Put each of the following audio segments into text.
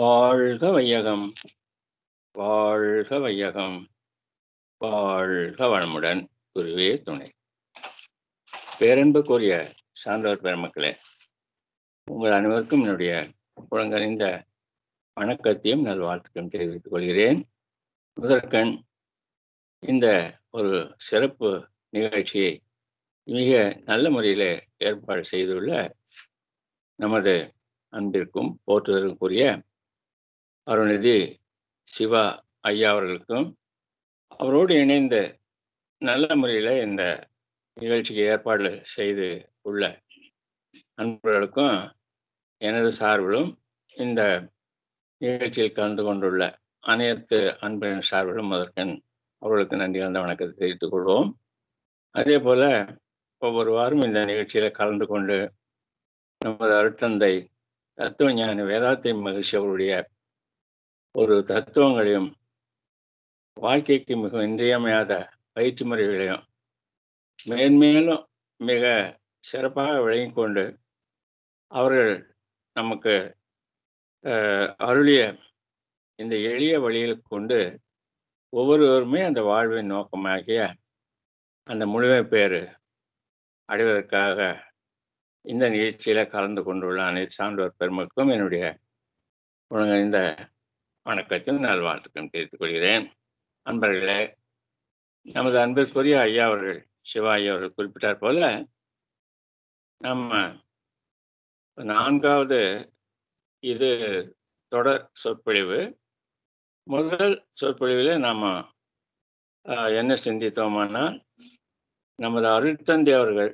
வாழ்க வையகம் வாழ்க வையகம் வாழ்க வளமுடன் குருவே துணை பேரன்புக்குரிய சான்றோர் பெருமக்களே உங்கள் அனைவருக்கும் என்னுடைய புலங்கறிந்த வணக்கத்தையும் நல்வாழ்த்துக்கும் தெரிவித்துக் கொள்கிறேன் முதற்கண் இந்த ஒரு சிறப்பு நிகழ்ச்சியை மிக நல்ல முறையில் ஏற்பாடு செய்துள்ள நமது அன்பிற்கும் போற்றுதலுக்குரிய அருணிதி சிவா ஐயா அவர்களுக்கும் அவரோடு இணைந்து நல்ல முறையில் இந்த நிகழ்ச்சிக்கு ஏற்பாடு செய்து உள்ள நண்பர்களுக்கும் எனது சார்பிலும் இந்த நிகழ்ச்சியில் கலந்து கொண்டுள்ள அனைத்து அன்பின் சார்பிலும் முதற்கண் அவர்களுக்கு நன்றி கலந்த வணக்கத்தை தெரிவித்துக் கொள்வோம் அதே போல ஒவ்வொரு வாரம் இந்த நிகழ்ச்சியில் கலந்து கொண்டு நமது தத்துவ தத்துவஞானி வேதாத்திரி மகிழ்ச்சி அவருடைய ஒரு தத்துவங்களையும் வாழ்க்கைக்கு மிக இன்றியமையாத பயிற்சி முறைகளையும் மேன்மேலும் மிக சிறப்பாக விளங்கி கொண்டு அவர்கள் நமக்கு அருளிய இந்த எளிய வழியில் கொண்டு ஒவ்வொருவருமே அந்த வாழ்வின் நோக்கமாகிய அந்த முழுமை பேர் அடைவதற்காக இந்த நிகழ்ச்சியில் கலந்து கொண்டுள்ள அனைத்து சான்றோர் பெருமக்களும் என்னுடைய உணர்ந்த வணக்கத்தில் நல்வாழ்த்துக்கள் தெரிவித்துக் கொள்கிறேன் அன்பர்களே நமது அன்பிற்குரிய ஐயா அவர்கள் சிவாயி அவர்கள் குறிப்பிட்டார் போல நம்ம நான்காவது இது தொடர் சொற்பொழிவு முதல் சொற்பொழிவில் நாம் என்ன சிந்தித்தோமானால் நமது அருட்தந்தி அவர்கள்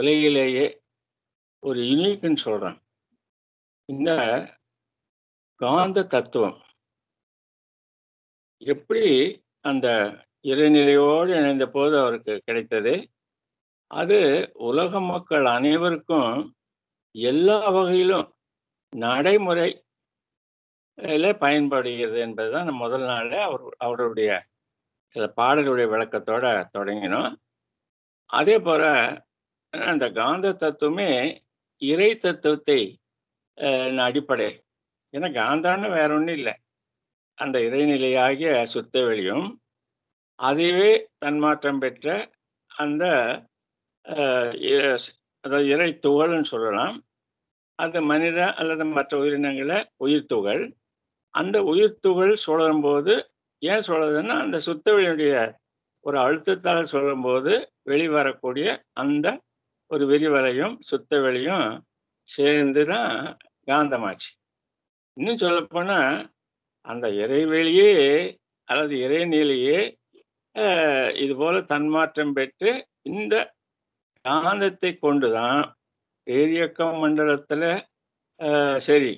உலகிலேயே ஒரு யூனிக்னு சொல்கிறான் இந்த காந்த தத்துவம் எப்படி அந்த இறைநிலையோடு இணைந்த போது அவருக்கு கிடைத்தது அது உலக மக்கள் அனைவருக்கும் எல்லா வகையிலும் நடைமுறை பயன்படுகிறது என்பதுதான் நம்ம முதல் நாளில் அவர் அவருடைய சில பாடல்களுடைய விளக்கத்தோட தொடங்கினோம் அதே போல அந்த காந்த தத்துவமே இறை தத்துவத்தை அடிப்படை ஏன்னா காந்தான்னு வேற ஒன்றும் இல்லை அந்த இறைநிலையாகிய சுத்த வெளியும் அதுவே தன்மாற்றம் பெற்ற அந்த அதாவது இறை துகள்னு சொல்லலாம் அது மனித அல்லது மற்ற உயிரினங்களை உயிர் துகள் அந்த உயிர் துகள் சுழலும் போது ஏன் சுழலுதுன்னா அந்த சுத்தவெளியுடைய ஒரு அழுத்தத்தால் சொல்லும் போது வெளிவரக்கூடிய அந்த ஒரு விரிவலையும் சுத்தவெளியும் சேர்ந்து தான் காந்தமாச்சு இன்னும் சொல்லப்போனா அந்த இறைவெளியே அல்லது இறைநிலையே இது போல தன்மாற்றம் பெற்று இந்த காந்தத்தை கொண்டுதான் பேரியக்க மண்டலத்தில் சரி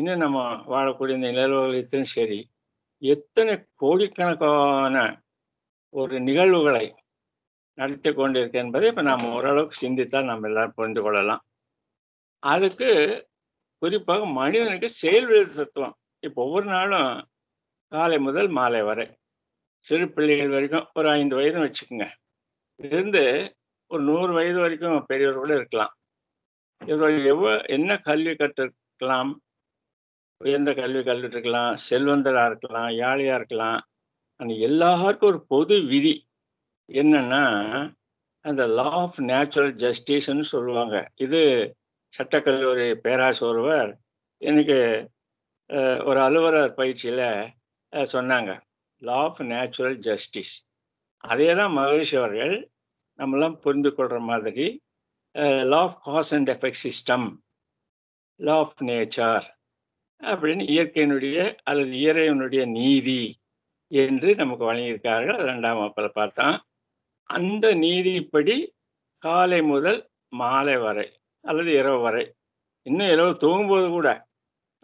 இன்னும் நம்ம வாழக்கூடிய இந்த நிலவுகளையும் சரி எத்தனை கோடிக்கணக்கான ஒரு நிகழ்வுகளை நடத்தி கொண்டிருக்கேன் என்பதை இப்போ நாம் ஓரளவுக்கு சிந்தித்தால் நம்ம எல்லாரும் புரிந்து கொள்ளலாம் அதுக்கு குறிப்பாக மனிதனுக்கு செயல்வெளி தத்துவம் இப்போ ஒவ்வொரு நாளும் காலை முதல் மாலை வரை சிறு பிள்ளைகள் வரைக்கும் ஒரு ஐந்து வயது வச்சுக்கோங்க இருந்து ஒரு நூறு வயது வரைக்கும் கூட இருக்கலாம் இவர்கள் எவ்வளோ என்ன கல்வி கற்றுக்கலாம் உயர்ந்த கல்வி கல்விட்டுருக்கலாம் செல்வந்தராக இருக்கலாம் யாழையாக இருக்கலாம் அந்த எல்லாருக்கும் ஒரு பொது விதி என்னன்னா அந்த லா ஆஃப் நேச்சுரல் ஜஸ்டிஸ்ன்னு சொல்லுவாங்க இது சட்டக்கல்லூரி பேராசு ஒருவர் எனக்கு ஒரு அலுவலர் பயிற்சியில் சொன்னாங்க லா ஆஃப் நேச்சுரல் ஜஸ்டிஸ் அதே தான் மகரிஷி அவர்கள் நம்மளாம் புரிந்து கொள்கிற மாதிரி law of cause and effect system law of nature அப்படின்னு இயற்கையினுடைய அல்லது இயற்கையினுடைய நீதி என்று நமக்கு வழங்கியிருக்கார்கள் ரெண்டாம் வகுப்பில் பார்த்தோம் அந்த நீதிப்படி காலை முதல் மாலை வரை அல்லது இரவு வரை இன்னும் இரவு தூங்கும்போது கூட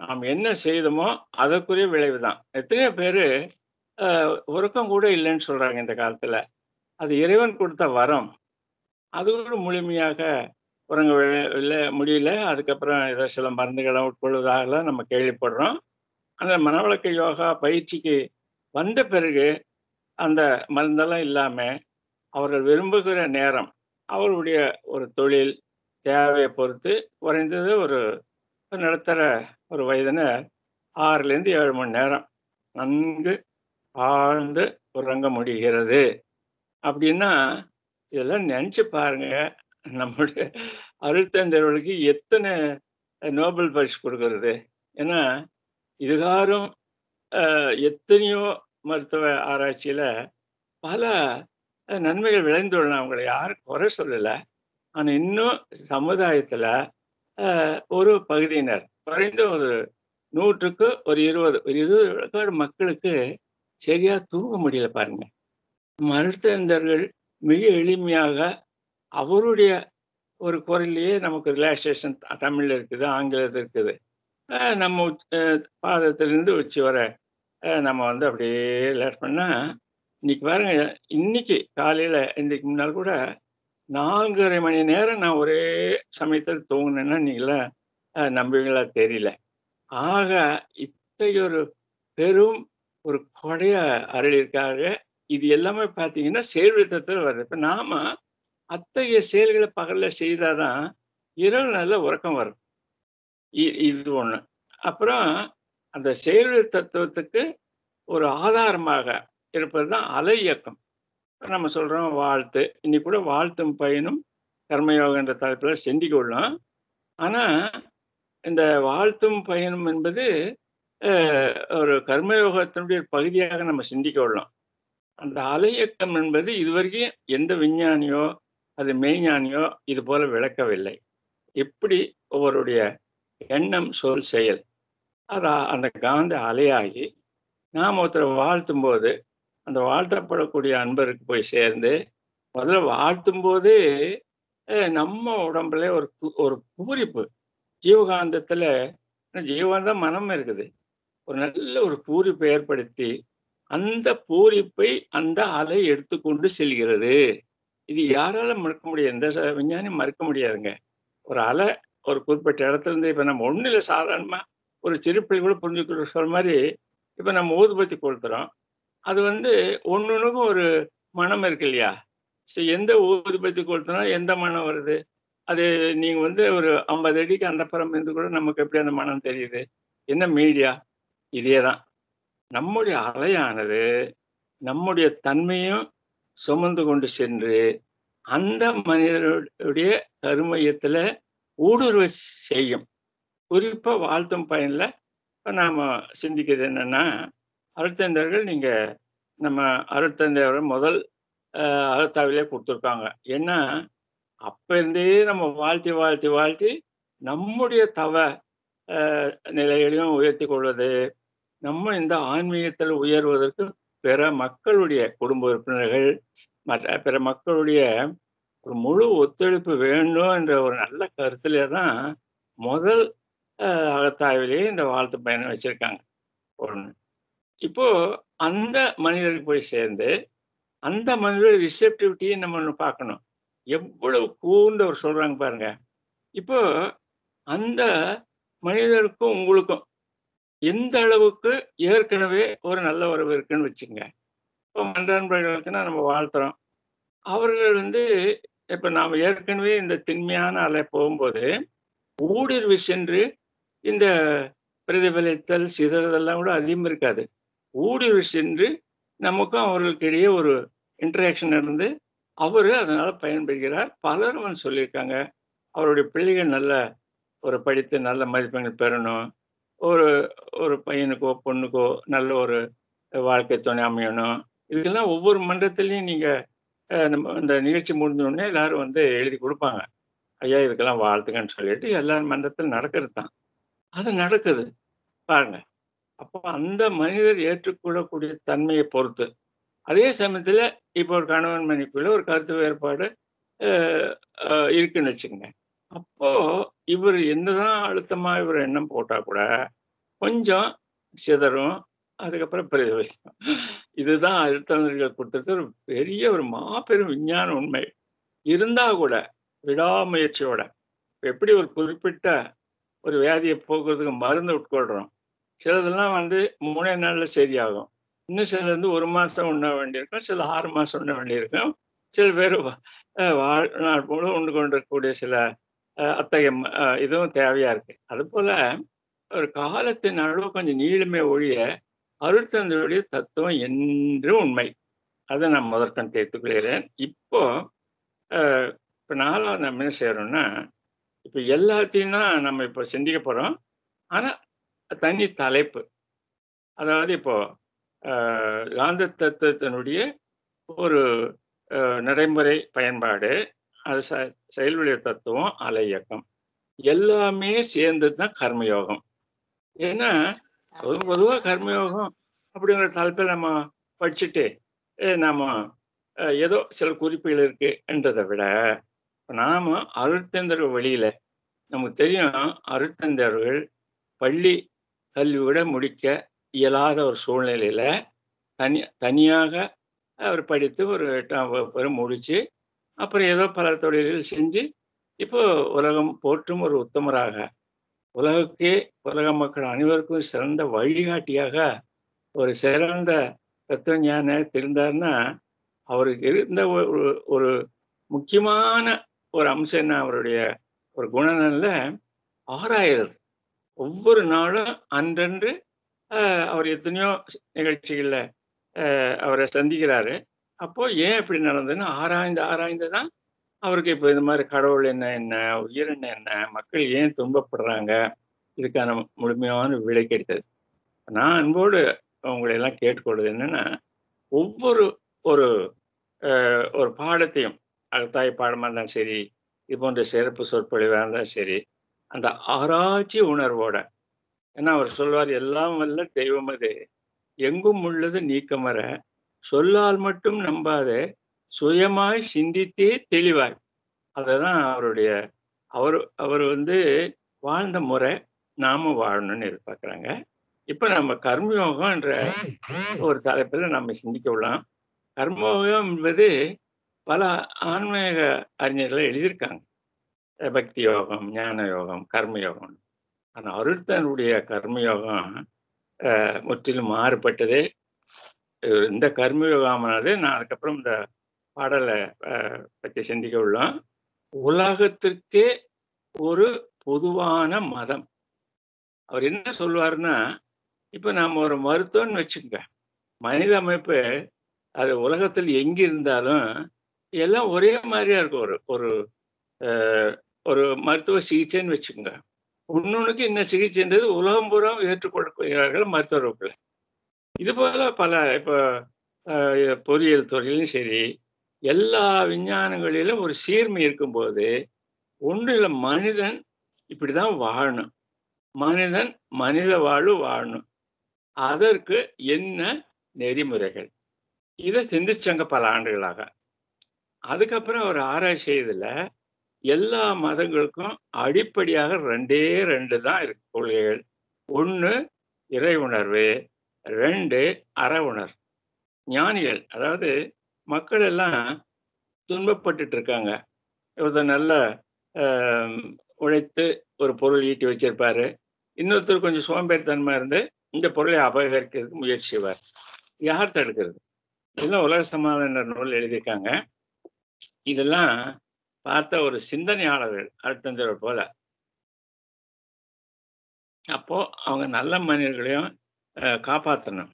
நாம் என்ன செய்தோமோ அதற்குரிய விளைவு தான் எத்தனையோ பேர் உறக்கம் கூட இல்லைன்னு சொல்கிறாங்க இந்த காலத்தில் அது இறைவன் கொடுத்த வரம் அது கூட முழுமையாக உறங்க இல்லை முடியல அதுக்கப்புறம் ஏதோ சில மருந்துகளை உட்கொள்வதாகலாம் நம்ம கேள்விப்படுறோம் அந்த மனவழக்க யோகா பயிற்சிக்கு வந்த பிறகு அந்த மருந்தெல்லாம் இல்லாமல் அவர்கள் விரும்புகிற நேரம் அவருடைய ஒரு தொழில் தேவையை பொறுத்து குறைந்தது ஒரு நடுத்தர ஒரு வயதினை ஆறுலேருந்து ஏழு மணி நேரம் நன்கு ஆழ்ந்து உறங்க முடிகிறது அப்படின்னா இதெல்லாம் நினச்சி பாருங்க நம்மளுடைய அறுபத்தைந்தவர்களுக்கு எத்தனை நோபல் பரிசு கொடுக்கறது ஏன்னா இதுகாரும் எத்தனையோ மருத்துவ ஆராய்ச்சியில் பல நன்மைகள் விளைந்துள்ளன அவங்களை யாரும் குறை சொல்லலை ஆனால் இன்னும் சமுதாயத்தில் ஒரு பகுதியினர் குறைந்த ஒரு நூற்றுக்கு ஒரு இருபது ஒரு இருபது விழுக்காடு மக்களுக்கு சரியா தூங்க முடியல பாருங்க மருத்துவந்தர்கள் மிக எளிமையாக அவருடைய ஒரு குரல்லையே நமக்கு ரிலாக்ஸேஷன் தமிழில் இருக்குது ஆங்கிலத்தில் இருக்குது நம்ம பாதத்திலிருந்து உச்சி வர நம்ம வந்து அப்படியே ரிலாக்ஸ் பண்ணால் இன்னைக்கு பாருங்க இன்னைக்கு காலையில் இன்னைக்கு முன்னால் கூட நான்கரை மணி நேரம் நான் ஒரே சமயத்தில் தூங்கினேன்னா நீங்களா நம்புவீங்களா தெரியல ஆக இத்தகைய ஒரு பெரும் ஒரு கொடைய அருளிருக்காங்க இது எல்லாமே பார்த்தீங்கன்னா செயல்வித்தத்தில் வருது இப்போ நாம அத்தகைய செயல்களை பகலில் செய்தாதான் இரவு நல்ல உறக்கம் வரும் இது ஒன்று அப்புறம் அந்த செயல் தத்துவத்துக்கு ஒரு ஆதாரமாக இருப்பது தான் அலை இயக்கம் நம்ம சொல்கிறோம் வாழ்த்து இன்னைக்கு கூட வாழ்த்தும் பயனும் கர்மயோகன்ற தலைப்பில் சிந்திக்கொள்ளலாம் ஆனால் இந்த வாழ்த்தும் பயனும் என்பது ஒரு கர்மயோகத்தினுடைய பகுதியாக நம்ம சிந்திக்க விடலாம் அந்த அலையக்கம் என்பது இதுவரைக்கும் எந்த விஞ்ஞானியோ அது மெய்ஞானியோ இது போல விளக்கவில்லை எப்படி ஒவ்வொருடைய எண்ணம் சொல் செயல் அது அந்த காந்த அலையாகி நாம் ஒருத்தரை வாழ்த்தும் போது அந்த வாழ்த்தப்படக்கூடிய அன்பருக்கு போய் சேர்ந்து முதல்ல வாழ்த்தும் போது நம்ம உடம்புல ஒரு ஒரு பூரிப்பு ஜீவகாந்தத்துல ஜீவகாந்த மனம் இருக்குது ஒரு நல்ல ஒரு பூரிப்பை ஏற்படுத்தி அந்த பூரிப்பை அந்த அலை எடுத்துக்கொண்டு செல்கிறது இது யாரால மறுக்க முடியாது எந்த விஞ்ஞானியும் மறுக்க முடியாதுங்க ஒரு அலை ஒரு குறிப்பிட்ட இடத்துல இருந்து இப்போ நம்ம ஒன்றும் இல்லை சாதாரணமாக ஒரு சிரிப்பில் கூட புரிஞ்சுக்கிட்டு சொல்ற மாதிரி இப்போ நம்ம ஊதுபத்தி கொளுத்துறோம் அது வந்து ஒன்றுனுக்கும் ஒரு மனம் இருக்கு இல்லையா ஸோ எந்த ஊதுபத்தி கொளுத்தினா எந்த மனம் வருது அது நீங்கள் வந்து ஒரு ஐம்பது அடிக்கு அந்த புறம் இருந்து கூட நமக்கு எப்படி அந்த மனம் தெரியுது என்ன மீடியா இதே தான் நம்முடைய அலையானது நம்முடைய தன்மையும் சுமந்து கொண்டு சென்று அந்த மனிதருடைய கருமையத்தில் ஊடுருவ செய்யும் குறிப்பாக வாழ்த்தும் பயனில் இப்போ நாம் சிந்திக்கிறது என்னென்னா அருட்தந்தர்கள் நீங்கள் நம்ம அருட்தந்தையோட முதல் அகத்தாவிலே கொடுத்துருக்காங்க ஏன்னா இருந்தே நம்ம வாழ்த்தி வாழ்த்தி வாழ்த்தி நம்முடைய தவ நிலைகளையும் உயர்த்தி கொள்வது நம்ம இந்த ஆன்மீகத்தில் உயர்வதற்கு பிற மக்களுடைய குடும்ப உறுப்பினர்கள் மற்ற பிற மக்களுடைய ஒரு முழு ஒத்துழைப்பு வேண்டும் என்ற ஒரு நல்ல கருத்திலே தான் முதல் அகத்தாய்விலேயே இந்த வாழ்த்து பயணம் வச்சுருக்காங்க ஒன்று இப்போ அந்த மனிதருக்கு போய் சேர்ந்து அந்த மனிதர் ரிசெப்டிவிட்டியை நம்ம ஒன்று பார்க்கணும் எவ்வளவு கூர்ந்து அவர் சொல்றாங்க பாருங்க இப்போ அந்த மனிதருக்கும் உங்களுக்கும் எந்த அளவுக்கு ஏற்கனவே ஒரு நல்ல உறவு இருக்குன்னு வச்சுங்க இப்போ மன்றான்பர்களுக்குன்னா நம்ம வாழ்த்துறோம் அவர்கள் வந்து இப்போ நாம் ஏற்கனவே இந்த திண்மையான அலை போகும்போது ஊடுருவி சென்று இந்த பிரதிபலித்தல் சிதறதெல்லாம் கூட அதிகம் இருக்காது ஊடுருவி சென்று நமக்கும் அவர்களுக்கு இடையே ஒரு இன்ட்ராக்ஷன் நடந்து அவர் அதனால் பயன்பெறுகிறார் பலரும் வந்து சொல்லியிருக்காங்க அவருடைய பிள்ளைகள் நல்ல ஒரு படித்து நல்ல மதிப்பெண்கள் பெறணும் ஒரு ஒரு பையனுக்கோ பொண்ணுக்கோ நல்ல ஒரு வாழ்க்கை துணை அமையணும் இதுக்கெல்லாம் ஒவ்வொரு மன்றத்துலேயும் நீங்கள் இந்த நிகழ்ச்சி முடிஞ்சோடனே எல்லாரும் வந்து எழுதி கொடுப்பாங்க ஐயா இதுக்கெல்லாம் வாழ்த்துக்கன்னு சொல்லிட்டு எல்லா மன்றத்தில் நடக்கிறது தான் அது நடக்குது பாருங்கள் அப்போ அந்த மனிதர் ஏற்றுக்கொள்ளக்கூடிய தன்மையை பொறுத்து அதே சமயத்தில் இப்போ ஒரு கணவன் மனைவியில் ஒரு கருத்து வேறுபாடு இருக்குன்னு வச்சுக்கோங்க அப்போ இவர் என்னதான் அழுத்தமா இவர் எண்ணம் போட்டா கூட கொஞ்சம் சிதறும் அதுக்கப்புறம் பிரதிபலிக்கும் இதுதான் அழுத்தங்கள் கொடுத்துருக்க ஒரு பெரிய ஒரு மாபெரும் விஞ்ஞான உண்மை இருந்தா கூட விடாமுயற்சியோட எப்படி ஒரு குறிப்பிட்ட ஒரு வியாதியை போக்குறதுக்கு மருந்து உட்கொள்றோம் சிலதெல்லாம் வந்து மூணே நாளில் சரியாகும் இன்னும் சில வந்து ஒரு மாதம் உண்ண வேண்டியிருக்கும் சில ஆறு மாதம் உண்ண வேண்டியிருக்கும் சில பேர் வாழ்நாள் போல உண்டு கொண்டிருக்கக்கூடிய சில அத்தகைய இதுவும் தேவையாக இருக்குது அதுபோல் ஒரு காலத்தின் அளவு கொஞ்சம் நீளமே ஒழிய அருட்தந்தையுடைய தத்துவம் என்று உண்மை அதை நான் முதற்கண் தேர்த்துக்கொள்கிறேன் இப்போ இப்போ நாலாவது நம்ம என்ன செய்கிறோன்னா இப்போ எல்லாத்தையும் தான் நம்ம இப்போ சிந்திக்க போகிறோம் ஆனால் தனி தலைப்பு அதாவது இப்போ காந்த தத்துவத்தினுடைய ஒரு நடைமுறை பயன்பாடு அது ச செயல்வழி தத்துவம் அலை இயக்கம் எல்லாமே சேர்ந்து தான் கர்மயோகம் ஏன்னா பொதுவாக கர்மயோகம் அப்படிங்கிற தலைப்பில் நம்ம படிச்சுட்டு நாம் ஏதோ சில குறிப்புகள் இருக்குன்றதை விட நாம் அருட்தந்தர்கள் வழியில் நமக்கு தெரியும் அருட்தந்தர்கள் பள்ளி கல்வி விட முடிக்க இயலாத ஒரு சூழ்நிலையில் தனி தனியாக அவர் படித்து ஒரு எட்டாம் வகுப்பு முடித்து அப்புறம் ஏதோ பல தொழில்கள் செஞ்சு இப்போ உலகம் போற்றும் ஒரு உத்தமராக உலகக்கே உலக மக்கள் அனைவருக்கும் சிறந்த வழிகாட்டியாக ஒரு சிறந்த தத்துவஞான தெரிந்தார்னா அவருக்கு இருந்த ஒரு ஒரு முக்கியமான ஒரு அம்சம் என்ன அவருடைய ஒரு குணநல ஆராயிறது ஒவ்வொரு நாளும் அன்றன்று அவர் எத்தனையோ நிகழ்ச்சிகளில் அவரை சந்திக்கிறாரு அப்போ ஏன் இப்படி நடந்ததுன்னு ஆராய்ந்து ஆராய்ந்து தான் அவருக்கு இப்போ இந்த மாதிரி கடவுள் என்ன என்ன உயிர் என்ன என்ன மக்கள் ஏன் துன்பப்படுறாங்க இதுக்கான முழுமையான விலை கிடைத்தது நான் அன்போடு அவங்களையெல்லாம் கேட்டுக்கொள்வது என்னன்னா ஒவ்வொரு ஒரு ஒரு பாடத்தையும் அகத்தாய் பாடமாக இருந்தாலும் சரி இது போன்ற சிறப்பு சொற்பொழிவாக இருந்தாலும் சரி அந்த ஆராய்ச்சி உணர்வோட ஏன்னா அவர் சொல்வார் எல்லாம் வல்ல தெய்வம் அது எங்கும் உள்ளது நீக்கமர சொல்லால் மட்டும் நம்பாது சுயமாய் சிந்தித்தே தெளிவாய் அதுதான் அவருடைய அவர் அவர் வந்து வாழ்ந்த முறை நாம வாழணும்னு எதிர்பார்க்குறாங்க இப்போ நம்ம கர்மயோகம்ன்ற ஒரு தலைப்பில் நம்ம சிந்திக்க விடலாம் கர்மயோகம் என்பது பல ஆன்மீக அறிஞர்களை எழுதியிருக்காங்க பக்தி யோகம் ஞான யோகம் கர்மயோகம் ஆனால் அருட்தனுடைய கர்மயோகம் முற்றிலும் மாறுபட்டதே இந்த கர்மயோகமானது நான் அதுக்கப்புறம் இந்த பாடலை பற்றி சிந்திக்க உள்ளோம் உலகத்திற்கே ஒரு பொதுவான மதம் அவர் என்ன சொல்லுவாருன்னா இப்போ நாம் ஒரு மருத்துவம்னு வச்சுக்கோங்க மனித அமைப்பு அது உலகத்தில் எங்கே இருந்தாலும் எல்லாம் ஒரே மாதிரியா இருக்கும் ஒரு ஒரு மருத்துவ சிகிச்சைன்னு வச்சுக்கோங்க ஒன்னொன்றுக்கு இந்த சிகிச்சைன்றது உலகம் பூரா ஏற்றுக்கொள்ளக்கூடியவர்கள் மருத்துவர்கள் இது போல பல இப்போ பொறியியல் துறையிலும் சரி எல்லா விஞ்ஞானங்களிலும் ஒரு சீர்மை இருக்கும்போது ஒன்று இல்லை மனிதன் இப்படி தான் வாழணும் மனிதன் மனித வாழ்வு வாழணும் அதற்கு என்ன நெறிமுறைகள் இதை சிந்திச்சாங்க பல ஆண்டுகளாக அதுக்கப்புறம் ஒரு ஆராய்ச்சி இதில் எல்லா மதங்களுக்கும் அடிப்படையாக ரெண்டே ரெண்டு தான் இருக்கு கொள்கைகள் ஒன்று இறை உணர்வு ரெண்டு அற உணர்வு ஞானிகள் அதாவது மக்கள் எல்லாம் துன்பப்பட்டுட்டு இருக்காங்க ஒருத்தர் நல்ல உழைத்து ஒரு பொருள் ஈட்டி வச்சிருப்பாரு இன்னொருத்தர் கொஞ்சம் சோம்பேறித்தனமா இருந்து இந்த பொருளை அபகரிக்கிறதுக்கு செய்வார் யார் தடுக்கிறது இதெல்லாம் உலக சமாதான நூல் எழுதியிருக்காங்க இதெல்லாம் பார்த்த ஒரு சிந்தனையாளர்கள் அருட்தந்தர் போல அப்போ அவங்க நல்ல மனிதர்களையும் காப்பாற்றணும்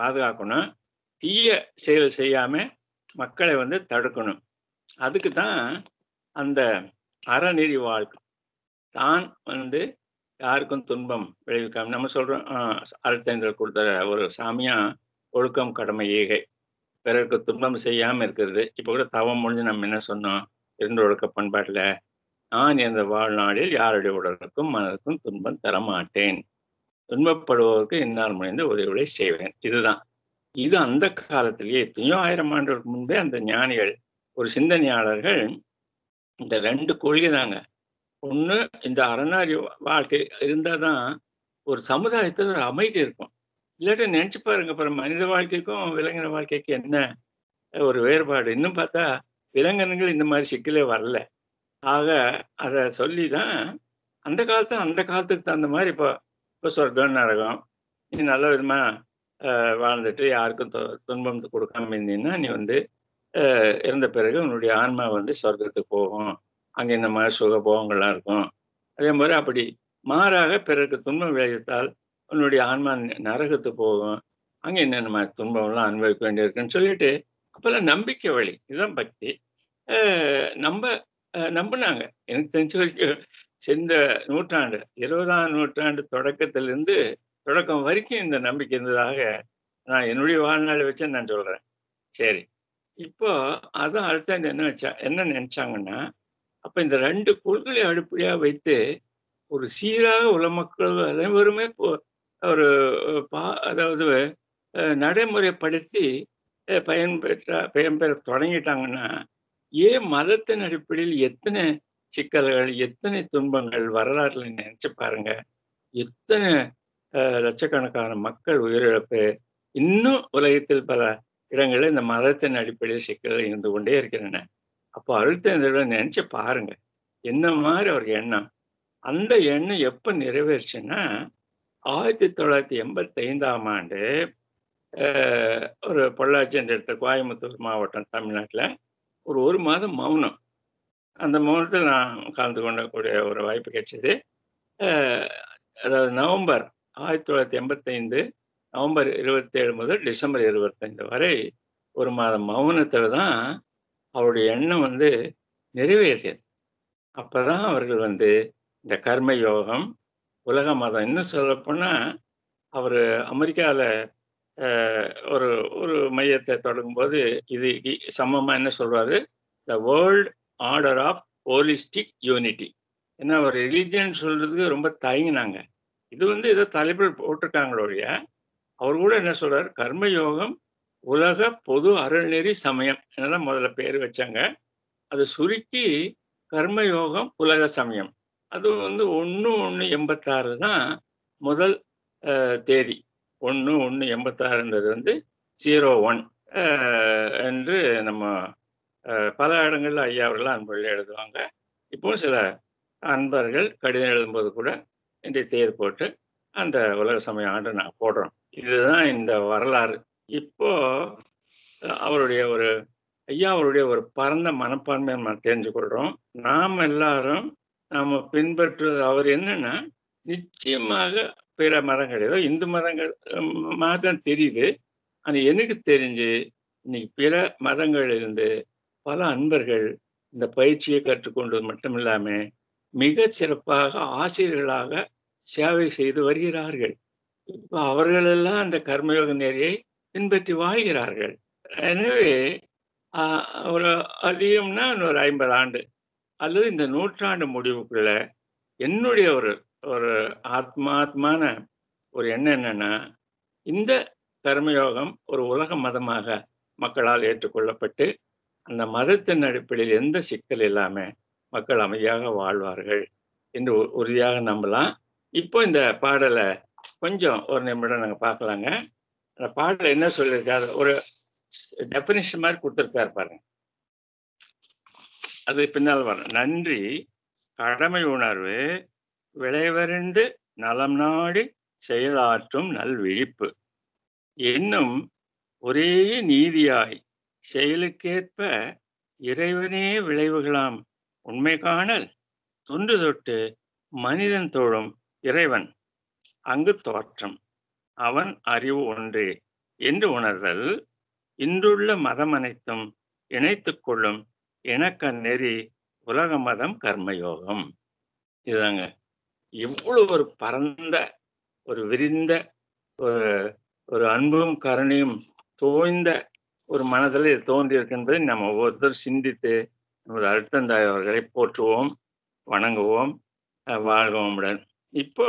பாதுகாக்கணும் தீய செயல் செய்யாம மக்களை வந்து தடுக்கணும் அதுக்கு தான் அந்த அறநெறி வாழ்க்கை தான் வந்து யாருக்கும் துன்பம் விளைவிக்காம நம்ம சொல்றோம் அருட்தேந்திரர் கொடுத்த ஒரு சாமியா ஒழுக்கம் கடமை ஏகை பிறருக்கு துன்பம் செய்யாம இருக்கிறது இப்போ கூட தவம் முடிஞ்சு நம்ம என்ன சொன்னோம் இருந்தொழுக்க பண்பாட்டில் நான் எந்த வாழ்நாளில் யாருடைய உடலுக்கும் மனதுக்கும் துன்பம் தரமாட்டேன் துன்பப்படுவோருக்கு இன்னால் முடிந்த உதவிகளை செய்வேன் இதுதான் இது அந்த காலத்திலேயே எத்தனையோ ஆயிரம் ஆண்டுகளுக்கு முன்பே அந்த ஞானிகள் ஒரு சிந்தனையாளர்கள் இந்த ரெண்டு கொள்கை தாங்க ஒன்று இந்த அரணாரி வாழ்க்கை இருந்தால் தான் ஒரு சமுதாயத்தில் ஒரு அமைதி இருக்கும் இல்லாட்டி நினச்சி பாருங்க அப்புறம் மனித வாழ்க்கைக்கும் விலங்கின வாழ்க்கைக்கும் என்ன ஒரு வேறுபாடு இன்னும் பார்த்தா விலங்கன்கள் இந்த மாதிரி சிக்கலே வரல ஆக அதை சொல்லி தான் அந்த காலத்து அந்த காலத்துக்கு தகுந்த மாதிரி இப்போ இப்போ சொர்க்கம் நரகம் நீ நல்ல விதமாக வாழ்ந்துட்டு யாருக்கும் துன்பம் கொடுக்காம இருந்தீங்கன்னா நீ வந்து இறந்த பிறகு உன்னுடைய ஆன்மா வந்து சொர்க்கத்துக்கு போகும் அங்கே இந்த மாதிரி சுகபோகங்கள்லாம் இருக்கும் அதே மாதிரி அப்படி மாறாக பிறருக்கு துன்பம் விளைவித்தால் உன்னுடைய ஆன்மா நரகத்துக்கு போகும் அங்கே என்னென்ன மாதிரி துன்பம்லாம் அனுபவிக்க வேண்டியிருக்குன்னு சொல்லிட்டு அப்பெல்லாம் நம்பிக்கை வழி இதுதான் பக்தி நம்ப நம்பினாங்க எனக்கு தெரிஞ்ச வரைக்கும் சென்ற நூற்றாண்டு இருபதாம் நூற்றாண்டு தொடக்கத்திலிருந்து தொடக்கம் வரைக்கும் இந்த நம்பிக்கை இருந்ததாக நான் என்னுடைய வாழ்நாளை வச்சு நான் சொல்றேன் சரி இப்போ அதான் அடுத்த என்ன வச்சா என்ன நினைச்சாங்கன்னா அப்ப இந்த ரெண்டு கொள்கையை அடிப்படையா வைத்து ஒரு சீராக உல மக்கள் அனைவருமே ஒரு பா அதாவது நடைமுறைப்படுத்தி பயன்பெற்ற பயன்பெற தொடங்கிட்டாங்கன்னா ஏன் மதத்தின் அடிப்படையில் எத்தனை சிக்கல்கள் எத்தனை துன்பங்கள் வரலாற்றில் நினைச்சு பாருங்க எத்தனை லட்சக்கணக்கான மக்கள் உயிரிழப்பு இன்னும் உலகத்தில் பல இடங்களில் இந்த மதத்தின் அடிப்படையில் சிக்கல்கள் இருந்து கொண்டே இருக்கின்றன அப்போ அழுத்தங்களை நினைச்சு பாருங்க என்ன மாதிரி ஒரு எண்ணம் அந்த எண்ணம் எப்போ நிறைவேறுச்சுன்னா ஆயிரத்தி தொள்ளாயிரத்தி எண்பத்தி ஐந்தாம் ஆண்டு ஒரு பொள்ளாச்சி என்ற இடத்துல கோயம்புத்தூர் மாவட்டம் தமிழ்நாட்டில் ஒரு ஒரு மாதம் மௌனம் அந்த மௌனத்தில் நான் கலந்து கொள்ளக்கூடிய ஒரு வாய்ப்பு கிடைச்சது அதாவது நவம்பர் ஆயிரத்தி தொள்ளாயிரத்தி எண்பத்தைந்து நவம்பர் இருபத்தேழு முதல் டிசம்பர் இருபத்தைந்து வரை ஒரு மாதம் மௌனத்தில் தான் அவருடைய எண்ணம் வந்து நிறைவேறியது அப்போ தான் அவர்கள் வந்து இந்த கர்ம யோகம் உலக மதம் இன்னும் சொல்லப்போனால் அவர் அமெரிக்காவில் ஒரு ஒரு மையத்தை தொடங்கும்போது இது சமமாக என்ன சொல்கிறாரு the world order of holistic unity ஏன்னா ஒரு ரிலீஜியன் சொல்கிறதுக்கு ரொம்ப தயங்கினாங்க இது வந்து ஏதோ தலைப்பில் போட்டிருக்காங்களோடைய அவர் கூட என்ன சொல்கிறார் கர்மயோகம் உலக பொது அருள்நெறி சமயம் என்னதான் முதல்ல பேர் வச்சாங்க அது சுருக்கி கர்மயோகம் உலக சமயம் அது வந்து ஒன்று ஒன்று எண்பத்தாறு தான் முதல் தேதி ஒன்று ஒன்று எண்பத்தாறுன்றது வந்து ஜீரோ ஒன் என்று நம்ம பல இடங்களில் ஐயா அவர்கள் அன்பர்கள் எழுதுவாங்க இப்போ சில அன்பர்கள் கடிதம் எழுதும்போது கூட இன்றைய தேர் போட்டு அந்த உலக சமய ஆண்டு நான் போடுறோம் இதுதான் இந்த வரலாறு இப்போ அவருடைய ஒரு ஐயா அவருடைய ஒரு பரந்த மனப்பான்மையை நம்ம தெரிஞ்சு நாம் எல்லாரும் நாம் பின்பற்றுவது அவர் என்னன்னா நிச்சயமாக பிற மதங்கள் ஏதோ இந்து மதங்கள் மதம் தெரியுது ஆனால் எனக்கு தெரிஞ்சு இன்னைக்கு பிற மதங்களிலிருந்து பல அன்பர்கள் இந்த பயிற்சியை கற்றுக்கொண்டது மட்டும் இல்லாம மிக சிறப்பாக ஆசிரியர்களாக சேவை செய்து வருகிறார்கள் இப்போ அவர்களெல்லாம் அந்த கர்மயோக நெறியை பின்பற்றி வாழ்கிறார்கள் எனவே ஒரு அதிகம்னா ஒரு ஐம்பது ஆண்டு அல்லது இந்த நூற்றாண்டு முடிவுக்குள்ள என்னுடைய ஒரு ஒரு ஆத்மாத்மான ஒரு எண்ணம் என்னன்னா இந்த கர்மயோகம் ஒரு உலக மதமாக மக்களால் ஏற்றுக்கொள்ளப்பட்டு அந்த மதத்தின் அடிப்படையில் எந்த சிக்கல் இல்லாமல் மக்கள் அமைதியாக வாழ்வார்கள் என்று உறுதியாக நம்பலாம் இப்போ இந்த பாடலை கொஞ்சம் ஒரு நிமிடம் நாங்கள் பார்க்கலாங்க அந்த பாடலை என்ன சொல்லியிருக்காரு ஒரு டெஃபினிஷன் மாதிரி கொடுத்துருக்காரு பாருங்க அது பின்னால் வரும் நன்றி கடமை உணர்வு விளைவறிந்து நலம் நாடி செயலாற்றும் நல்விழிப்பு இன்னும் ஒரே நீதியாய் செயலுக்கேற்ப இறைவனே விளைவுகளாம் உண்மை காணல் தொன்று தொட்டு மனிதன் தோழும் இறைவன் அங்கு தோற்றம் அவன் அறிவு ஒன்றே என்று உணர்தல் இன்றுள்ள மதம் அனைத்தும் இணைத்து கொள்ளும் இணக்க நெறி உலக மதம் கர்மயோகம் இதுதாங்க எவ்வளவு ஒரு பரந்த ஒரு விரிந்த ஒரு ஒரு அன்பும் கருணையும் தோய்ந்த ஒரு மனதில் இது தோன்றியிருக்கு என்பதை நம்ம ஒவ்வொருத்தரும் சிந்தித்து நமது அழுத்தந்தாய் அவர்களை போற்றுவோம் வணங்குவோம் வாழ்வோமுடன் இப்போ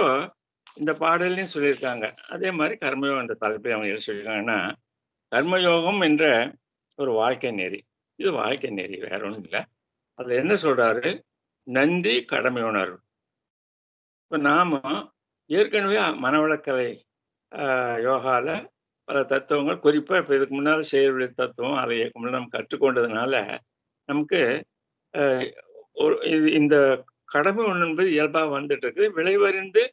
இந்த பாடலையும் சொல்லியிருக்காங்க அதே மாதிரி கர்மயோகம் என்ற தலைப்பை அவங்க என்ன சொல்லியிருக்காங்கன்னா கர்மயோகம் என்ற ஒரு வாழ்க்கை நெறி இது வாழ்க்கை நெறி வேற ஒன்றும் இல்லை அதில் என்ன சொல்றாரு நன்றி கடமை உணர்வு இப்போ நாம் ஏற்கனவே மனவளக்கலை யோகாவில் பல தத்துவங்கள் குறிப்பாக இப்போ இதுக்கு முன்னால் செயல்வழி தத்துவம் அதை முன்னாடி நம்ம கற்றுக்கொண்டதுனால நமக்கு இது இந்த கடமை ஒன்று என்பது இயல்பாக வந்துட்டு இருக்குது விளைவறிந்து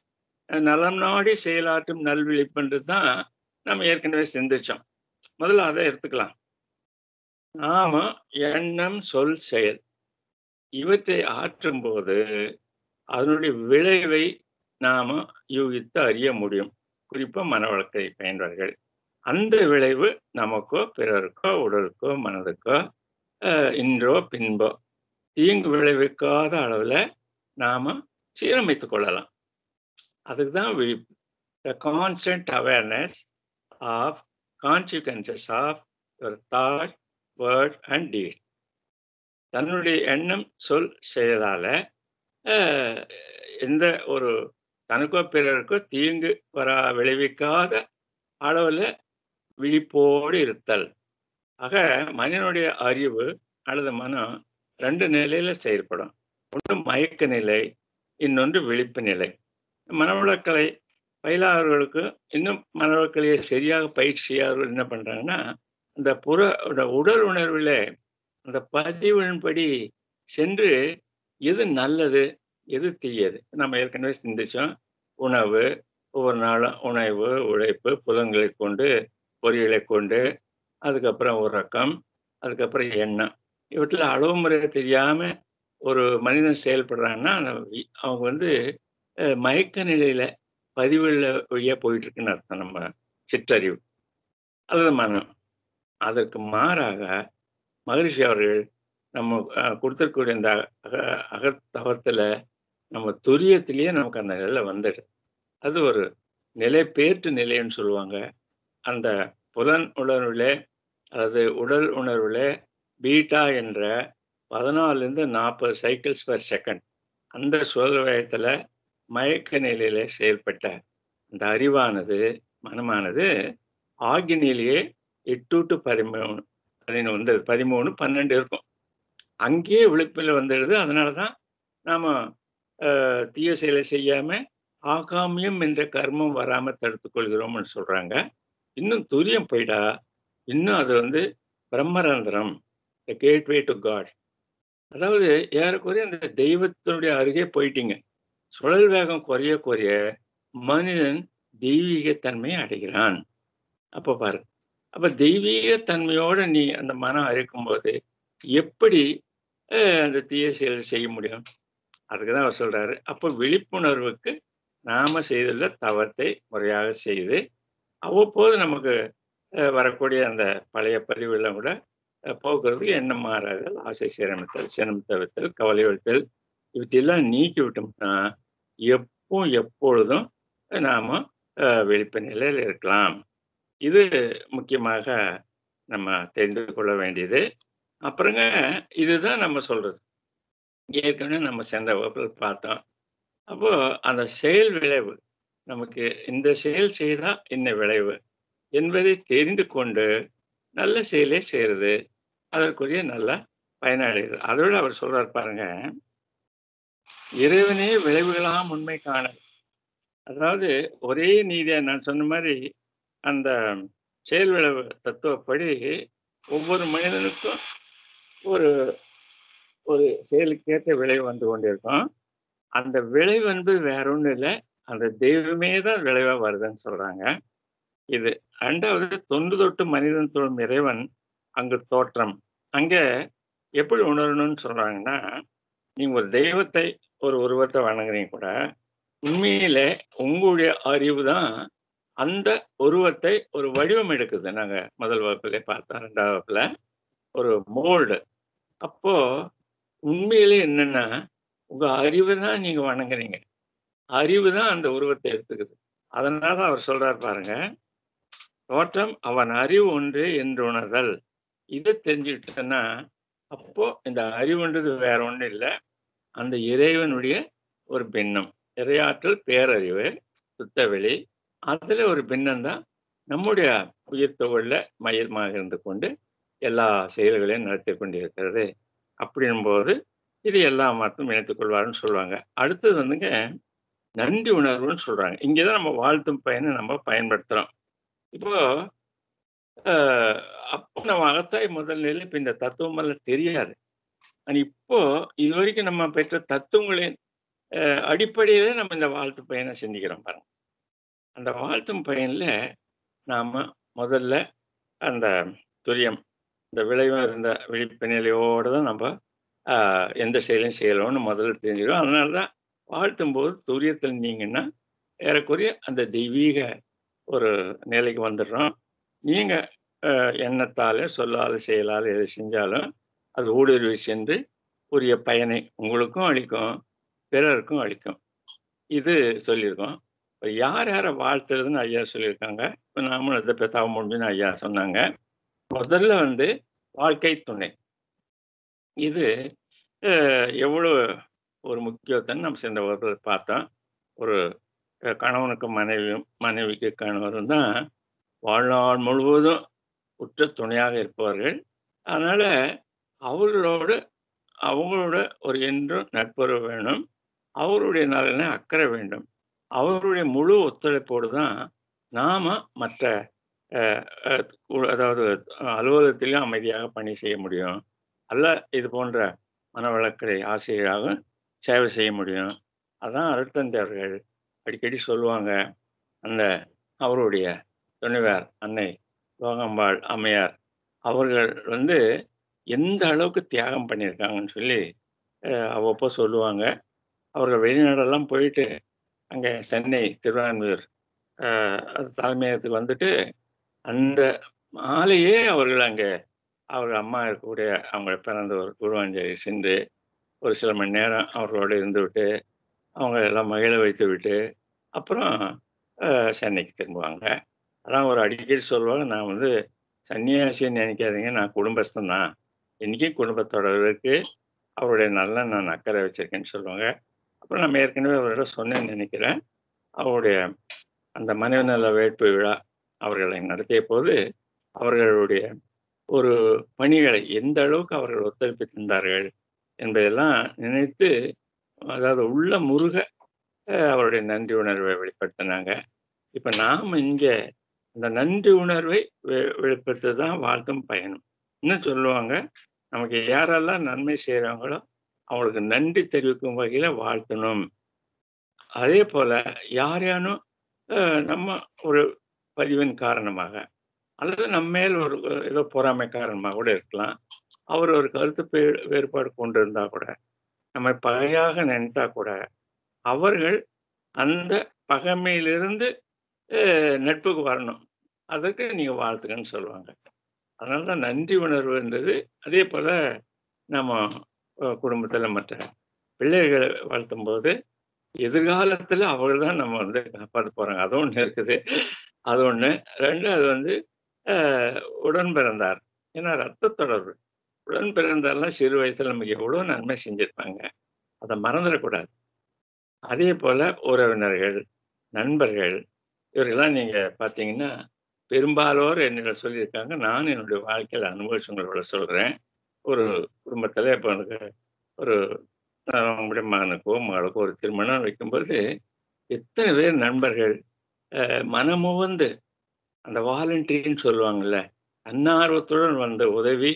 நலம் நாடி செயலாற்றும் நல்விழிப்புன்றது தான் நம்ம ஏற்கனவே சிந்திச்சோம் முதல்ல அதை எடுத்துக்கலாம் நாம எண்ணம் சொல் செயல் இவற்றை ஆற்றும் போது அதனுடைய விளைவை நாம் யூகித்து அறிய முடியும் குறிப்பாக மனவளத்தை பயின்றார்கள் அந்த விளைவு நமக்கோ பிறருக்கோ உடலுக்கோ மனதுக்கோ இன்றோ பின்போ தீங்கு விளைவிக்காத அளவில் நாம் சீரமைத்து கொள்ளலாம் அதுக்கு தான் விழிப்பு the constant awareness of consequences of your thought word and deed தன்னுடைய எண்ணம் சொல் செயலால் எந்த ஒரு தனக்கோ பிறருக்கோ தீங்கு வரா விளைவிக்காத அளவில் விழிப்போடு இருத்தல் ஆக மனிதனுடைய அறிவு அல்லது மனம் ரெண்டு நிலையில செயல்படும் ஒன்று மயக்க நிலை இன்னொன்று விழிப்பு நிலை மனவளக்கலை பயிலாதவர்களுக்கு இன்னும் மனவளக்கலையை சரியாக பயிற்சி செய்யாதவர்கள் என்ன பண்றாங்கன்னா அந்த புற உடல் உணர்வில் அந்த பதிவின்படி சென்று எது நல்லது எது தீயது நம்ம ஏற்கனவே சிந்திச்சோம் உணவு ஒவ்வொரு நாளும் உணவு உழைப்பு புலங்களை கொண்டு பொறிகளை கொண்டு அதுக்கப்புறம் உறக்கம் அதுக்கப்புறம் எண்ணம் இவற்றில் அளவு முறை தெரியாமல் ஒரு மனிதன் செயல்படுறான்னா அவங்க வந்து மயக்க நிலையில் பதிவுள்ள வழியா போயிட்டு இருக்குன்னு அர்த்தம் நம்ம சிற்றறிவு அல்லது மனம் அதற்கு மாறாக மகரிஷி அவர்கள் நம்ம கொடுத்துருக்கூடிய அந்த அக அகத்தவத்தில் நம்ம துரியத்திலேயே நமக்கு அந்த நிலை வந்துடு அது ஒரு நிலை பேற்று நிலைன்னு சொல்லுவாங்க அந்த புலன் உணர்வில் அல்லது உடல் உணர்வில் பீட்டா என்ற பதினாலுலேருந்து நாற்பது சைக்கிள்ஸ் பர் செகண்ட் அந்த சுழல் வயத்தில் மயக்க நிலையில் செயல்பட்ட அந்த அறிவானது மனமானது ஆகினியிலேயே நிலையே எட்டு டு பதிமூணு பதினொன்று பதிமூணு பன்னெண்டு இருக்கும் அங்கேயே விழிப்பில் வந்துடுது அதனால தான் நாம் தீய செயலை செய்யாமல் ஆகாமியம் என்ற கர்மம் வராமல் தடுத்து கொள்கிறோம்னு சொல்கிறாங்க இன்னும் துரியம் போயிடா இன்னும் அது வந்து பிரம்மரந்திரம் த கேட்வே டு காட் அதாவது ஏறக்குறைய அந்த தெய்வத்தினுடைய அருகே போயிட்டீங்க சுழல் வேகம் குறைய குறைய மனிதன் தெய்வீகத்தன்மையை அடைகிறான் அப்போ பாரு அப்போ தெய்வீகத்தன்மையோடு நீ அந்த மனம் அரைக்கும்போது எப்படி அந்த தீய செயல் செய்ய முடியும் அதுக்கு தான் அவர் சொல்கிறாரு அப்போ விழிப்புணர்வுக்கு நாம் செய்துள்ள தவத்தை முறையாக செய்து அவ்வப்போது நமக்கு வரக்கூடிய அந்த பழைய பதிவுலாம் கூட போக்குறதுக்கு என்ன மாறாதல் ஆசை சீரமைத்தல் சினம் தவிர்த்தல் கவலை வெளுத்தல் இவற்றையெல்லாம் நீக்கி விட்டோம்னா எப்போ எப்பொழுதும் நாம் விழிப்பு நிலையில் இருக்கலாம் இது முக்கியமாக நம்ம தெரிந்து கொள்ள வேண்டியது அப்புறங்க இதுதான் நம்ம சொல்றது ஏற்கனவே நம்ம சென்ற வகுப்பில் பார்த்தோம் அப்போ அந்த செயல் விளைவு நமக்கு இந்த செயல் செய்தா என்ன விளைவு என்பதை தெரிந்து கொண்டு நல்ல செயலை செய்யறது அதற்குரிய நல்ல பயனடைகிறது அதோட அவர் சொல்றார் பாருங்க இறைவனே விளைவுகளாம் உண்மை காணல் அதாவது ஒரே நீதியா நான் சொன்ன மாதிரி அந்த செயல் விளைவு தத்துவப்படி ஒவ்வொரு மனிதனுக்கும் ஒரு ஒரு செயலுக்கேற்ற விளைவு வந்து கொண்டிருக்கும் அந்த விளைவு வந்து வேற ஒன்றும் இல்லை அந்த தெய்வமே தான் விளைவாக வருதுன்னு சொல்றாங்க இது ரெண்டாவது தொண்டு தொட்டு மனிதன் தோழும் இறைவன் அங்கு தோற்றம் அங்கே எப்படி உணரணும்னு சொல்றாங்கன்னா நீங்கள் ஒரு தெய்வத்தை ஒரு உருவத்தை வணங்குறீங்க கூட உண்மையில உங்களுடைய அறிவு தான் அந்த உருவத்தை ஒரு வடிவம் எடுக்குது நாங்கள் முதல் வகுப்புல பார்த்தோம் ரெண்டாவது வகுப்புல ஒரு மோல்டு அப்போ உண்மையிலே என்னன்னா உங்க அறிவு தான் நீங்க வணங்குறீங்க அறிவு தான் அந்த உருவத்தை எடுத்துக்குது அதனால அவர் சொல்றாரு பாருங்க தோற்றம் அவன் அறிவு ஒன்று என்று உணர்தல் இதை தெரிஞ்சுக்கிட்டேன்னா அப்போ இந்த அறிவுன்றது வேற ஒன்றும் இல்லை அந்த இறைவனுடைய ஒரு பின்னம் இறையாற்றல் பேரறிவு சுத்தவெளி அதில் ஒரு பின்னம் தான் நம்முடைய உயிர் தொழில மையமாக இருந்து கொண்டு எல்லா செயல்களையும் நடத்தி கொண்டிருக்கிறது அப்படின்போது இது எல்லா மரத்தும் இணைத்துக் கொள்வாருன்னு சொல்லுவாங்க அடுத்தது வந்துங்க நன்றி உணர்வுன்னு சொல்றாங்க இங்கே தான் நம்ம வாழ்த்தும் பயனை நம்ம பயன்படுத்துகிறோம் இப்போ அப்போ நம்ம அகத்தாய் முதல் நிலை இப்போ இந்த தத்துவம் எல்லாம் தெரியாது ஆனால் இப்போ இது வரைக்கும் நம்ம பெற்ற தத்துவங்களின் அடிப்படையிலே நம்ம இந்த வாழ்த்து பயனை சிந்திக்கிறோம் பாருங்க அந்த வாழ்த்தும் பயனில் நாம் முதல்ல அந்த துரியம் இந்த விளைவாக இருந்த விழிப்பு தான் நம்ம எந்த செயலையும் செய்யலாம்னு முதல்ல தெரிஞ்சிடும் அதனால தான் வாழ்த்தும் போது துரியத்தில் நீங்கன்னா ஏறக்குறைய அந்த தெய்வீக ஒரு நிலைக்கு வந்துடுறோம் நீங்கள் எண்ணத்தால் சொல்லாலும் செயலால் எது செஞ்சாலும் அது ஊடுருவி சென்று உரிய பயனை உங்களுக்கும் அளிக்கும் பிறருக்கும் அளிக்கும் இது சொல்லியிருக்கோம் இப்போ யார் யாரை வாழ்த்துறதுன்னு ஐயா சொல்லியிருக்காங்க இப்போ நாமளும் இதை பெத்தாவ முடிஞ்சுன்னு ஐயா சொன்னாங்க முதல்ல வந்து வாழ்க்கை துணை இது எவ்வளோ ஒரு முக்கியத்துவம் நம்ம சென்ற வகுப்பில் பார்த்தோம் ஒரு கணவனுக்கு மனைவியும் மனைவிக்கு கணவரும் தான் வாழ்நாள் முழுவதும் உற்ற துணையாக இருப்பார்கள் அதனால் அவர்களோடு அவங்களோட ஒரு என்றும் நட்புறவு வேணும் அவருடைய நலனை அக்கறை வேண்டும் அவருடைய முழு ஒத்துழைப்போடு தான் நாம் மற்ற அதாவது அலுவலகத்திலையும் அமைதியாக பணி செய்ய முடியும் அல்ல இது போன்ற மனவளக்கலை ஆசிரியராக சேவை செய்ய முடியும் அதான் அவர்கள் அடிக்கடி சொல்லுவாங்க அந்த அவருடைய துணைவர் அன்னை லோகம்பாள் அம்மையார் அவர்கள் வந்து எந்த அளவுக்கு தியாகம் பண்ணியிருக்காங்கன்னு சொல்லி அவ்வப்போ சொல்லுவாங்க அவர்கள் வெளிநாடெல்லாம் போயிட்டு அங்கே சென்னை திருவான்மையூர் தலைமையகத்துக்கு வந்துட்டு அந்த மாலையே அவர்கள் அங்கே அவர்கள் அம்மா இருக்கக்கூடிய அவங்க பிறந்த ஒரு குருவாஞ்சலி சென்று ஒரு சில மணி நேரம் அவர்களோடு இருந்துவிட்டு அவங்க எல்லாம் மகிழ வைத்து விட்டு அப்புறம் சென்னைக்கு திரும்புவாங்க அதான் ஒரு அடிக்கடி சொல்லுவாங்க நான் வந்து சன்னியாசின்னு நினைக்காதீங்க நான் குடும்பஸ்தான் தான் இன்றைக்கும் குடும்பத்தோட இருக்கு அவருடைய நல்ல நான் அக்கறை வச்சுருக்கேன்னு சொல்லுவாங்க அப்புறம் நான் ஏற்கனவே அவரோட சொன்னேன்னு நினைக்கிறேன் அவருடைய அந்த மனிதநல வேட்பு விழா அவர்களை நடத்திய போது அவர்களுடைய ஒரு பணிகளை எந்த அளவுக்கு அவர்கள் ஒத்துழைப்பு தந்தார்கள் என்பதெல்லாம் நினைத்து அதாவது உள்ள முருக அவருடைய நன்றி உணர்வை வெளிப்படுத்தினாங்க இப்ப நாம் இங்கே அந்த நன்றி உணர்வை வெளிப்படுத்து தான் வாழ்த்தும் பயணம் இன்னும் சொல்லுவாங்க நமக்கு யாரெல்லாம் நன்மை செய்கிறாங்களோ அவங்களுக்கு நன்றி தெரிவிக்கும் வகையில் வாழ்த்தணும் அதே போல யார் யாரும் நம்ம ஒரு பதிவின் காரணமாக அல்லது நம்ம மேல் ஒரு ஏதோ பொறாமை காரணமாக கூட இருக்கலாம் அவர் ஒரு கருத்து வேறுபாடு கொண்டிருந்தா கூட நம்மை பகையாக நினைத்தா கூட அவர்கள் அந்த பகைமையிலிருந்து நட்புக்கு வரணும் அதுக்கு நீங்கள் வாழ்த்துக்கன்னு சொல்லுவாங்க அதனால தான் நன்றி உணர்வுன்றது அதே போல் நம்ம குடும்பத்தில் மற்ற பிள்ளைகளை வளர்த்தும் போது எதிர்காலத்தில் அவர்கள் தான் நம்ம வந்து காப்பாற்ற போகிறாங்க அதுவும் இருக்குது அது ஒன்று ரெண்டு அது வந்து உடன் பிறந்தார் ஏன்னா ரத்த தொடர்பு உடன் பிறந்தாலும் சிறு வயசில் நமக்கு எவ்வளோ நன்மை செஞ்சுருப்பாங்க அதை மறந்துடக்கூடாது அதே போல் உறவினர்கள் நண்பர்கள் இவர்கள்லாம் நீங்கள் பார்த்தீங்கன்னா பெரும்பாலோர் என்னிடம் சொல்லியிருக்காங்க நான் என்னுடைய வாழ்க்கையில் அனுபவிச்சவங்களோட சொல்கிறேன் ஒரு குடும்பத்தில் இப்போ எனக்கு ஒரு நம்முடைய மகனுக்கோ மகளுக்கோ ஒரு திருமணம் வைக்கும்போது எத்தனை பேர் நண்பர்கள் வந்து அந்த வாலண்டியர்னு சொல்லுவாங்கல்ல தன்னார்வத்துடன் வந்த உதவி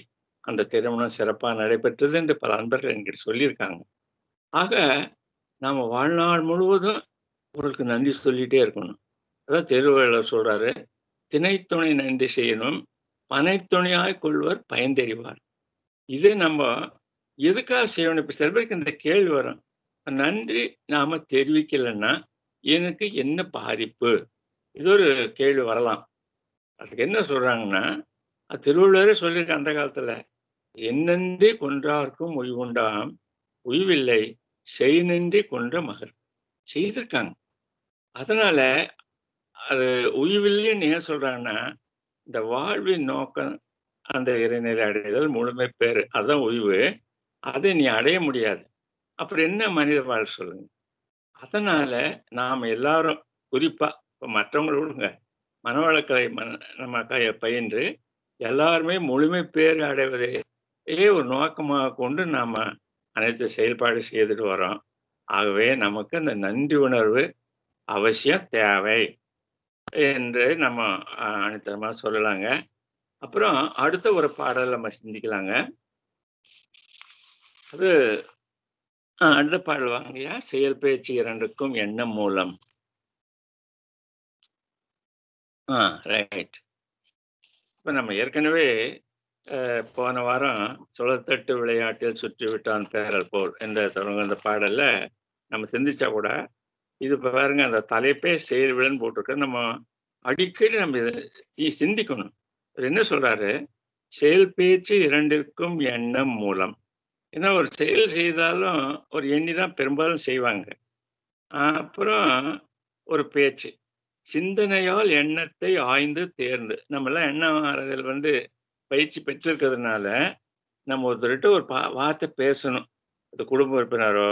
அந்த திருமணம் சிறப்பாக நடைபெற்றது என்று பல அன்பர்கள் என்கிட்ட சொல்லியிருக்காங்க ஆக நாம் வாழ்நாள் முழுவதும் அவர்களுக்கு நன்றி சொல்லிகிட்டே இருக்கணும் அதான் திருவள்ளுவர் சொல்கிறாரு திணைத்துணை நன்றி செய்யணும் பனைத்துணையாய் கொள்வர் பயந்தறிவார் இது நம்ம எதுக்காக செய்யணும் இப்போ சில பேருக்கு இந்த கேள்வி வரும் நன்றி நாம் தெரிவிக்கலைன்னா எனக்கு என்ன பாதிப்பு இது ஒரு கேள்வி வரலாம் அதுக்கு என்ன சொல்றாங்கன்னா திருவள்ளுவரே சொல்லியிருக்க அந்த காலத்துல என்னென்றி கொன்றார்க்கும் உய்வுண்டாம் உய்வில்லை செய் நின்றி கொன்ற மகர் செய்திருக்காங்க அதனால அது உய்வில்லைன்னு ஏன் சொல்றாங்கன்னா இந்த வாழ்வின் நோக்கம் அந்த இறைநிலை அடைதல் முழுமை பேர் அதான் உய்வு அதை நீ அடைய முடியாது அப்புறம் என்ன மனித வாழ் சொல்லுங்க அதனால நாம் எல்லாரும் குறிப்பா இப்போ மற்றவங்களோடுங்க மனவளக்கலை மன நம்ம பயின்று எல்லாருமே முழுமை பேர் அடைவதே ஒரு நோக்கமாக கொண்டு நாம் அனைத்து செயல்பாடு செய்துட்டு வரோம் ஆகவே நமக்கு அந்த நன்றி உணர்வு அவசியம் தேவை என்று நம்ம அனைத்தமாக சொல்லலாங்க அப்புறம் அடுத்த ஒரு பாடல் நம்ம சிந்திக்கலாங்க அது அடுத்த பாடல் வாங்கியா செயல் பேச்சு இரண்டுக்கும் எண்ணம் மூலம் ஆ ரைட் இப்போ நம்ம ஏற்கனவே போன வாரம் சுழத்தட்டு விளையாட்டில் சுற்றி விட்டான் பேரல் போல் என்ற தொடங்க அந்த பாடலில் நம்ம சிந்திச்சா கூட இது பாருங்க அந்த தலைப்பே செயல் விழன்னு போட்டிருக்க நம்ம அடிக்கடி நம்ம இதை சிந்திக்கணும் என்ன சொல்றாரு செயல் பேச்சு இரண்டிற்கும் எண்ணம் மூலம் ஏன்னா ஒரு செயல் செய்தாலும் ஒரு எண்ணி தான் பெரும்பாலும் செய்வாங்க அப்புறம் ஒரு பேச்சு சிந்தனையால் எண்ணத்தை ஆய்ந்து தேர்ந்து நம்மளாம் எண்ணம் ஆறுதல் வந்து பயிற்சி பெற்றிருக்கிறதுனால நம்ம ஒருத்தர்கிட்ட ஒரு பா வார்த்தை பேசணும் அது குடும்ப உறுப்பினரோ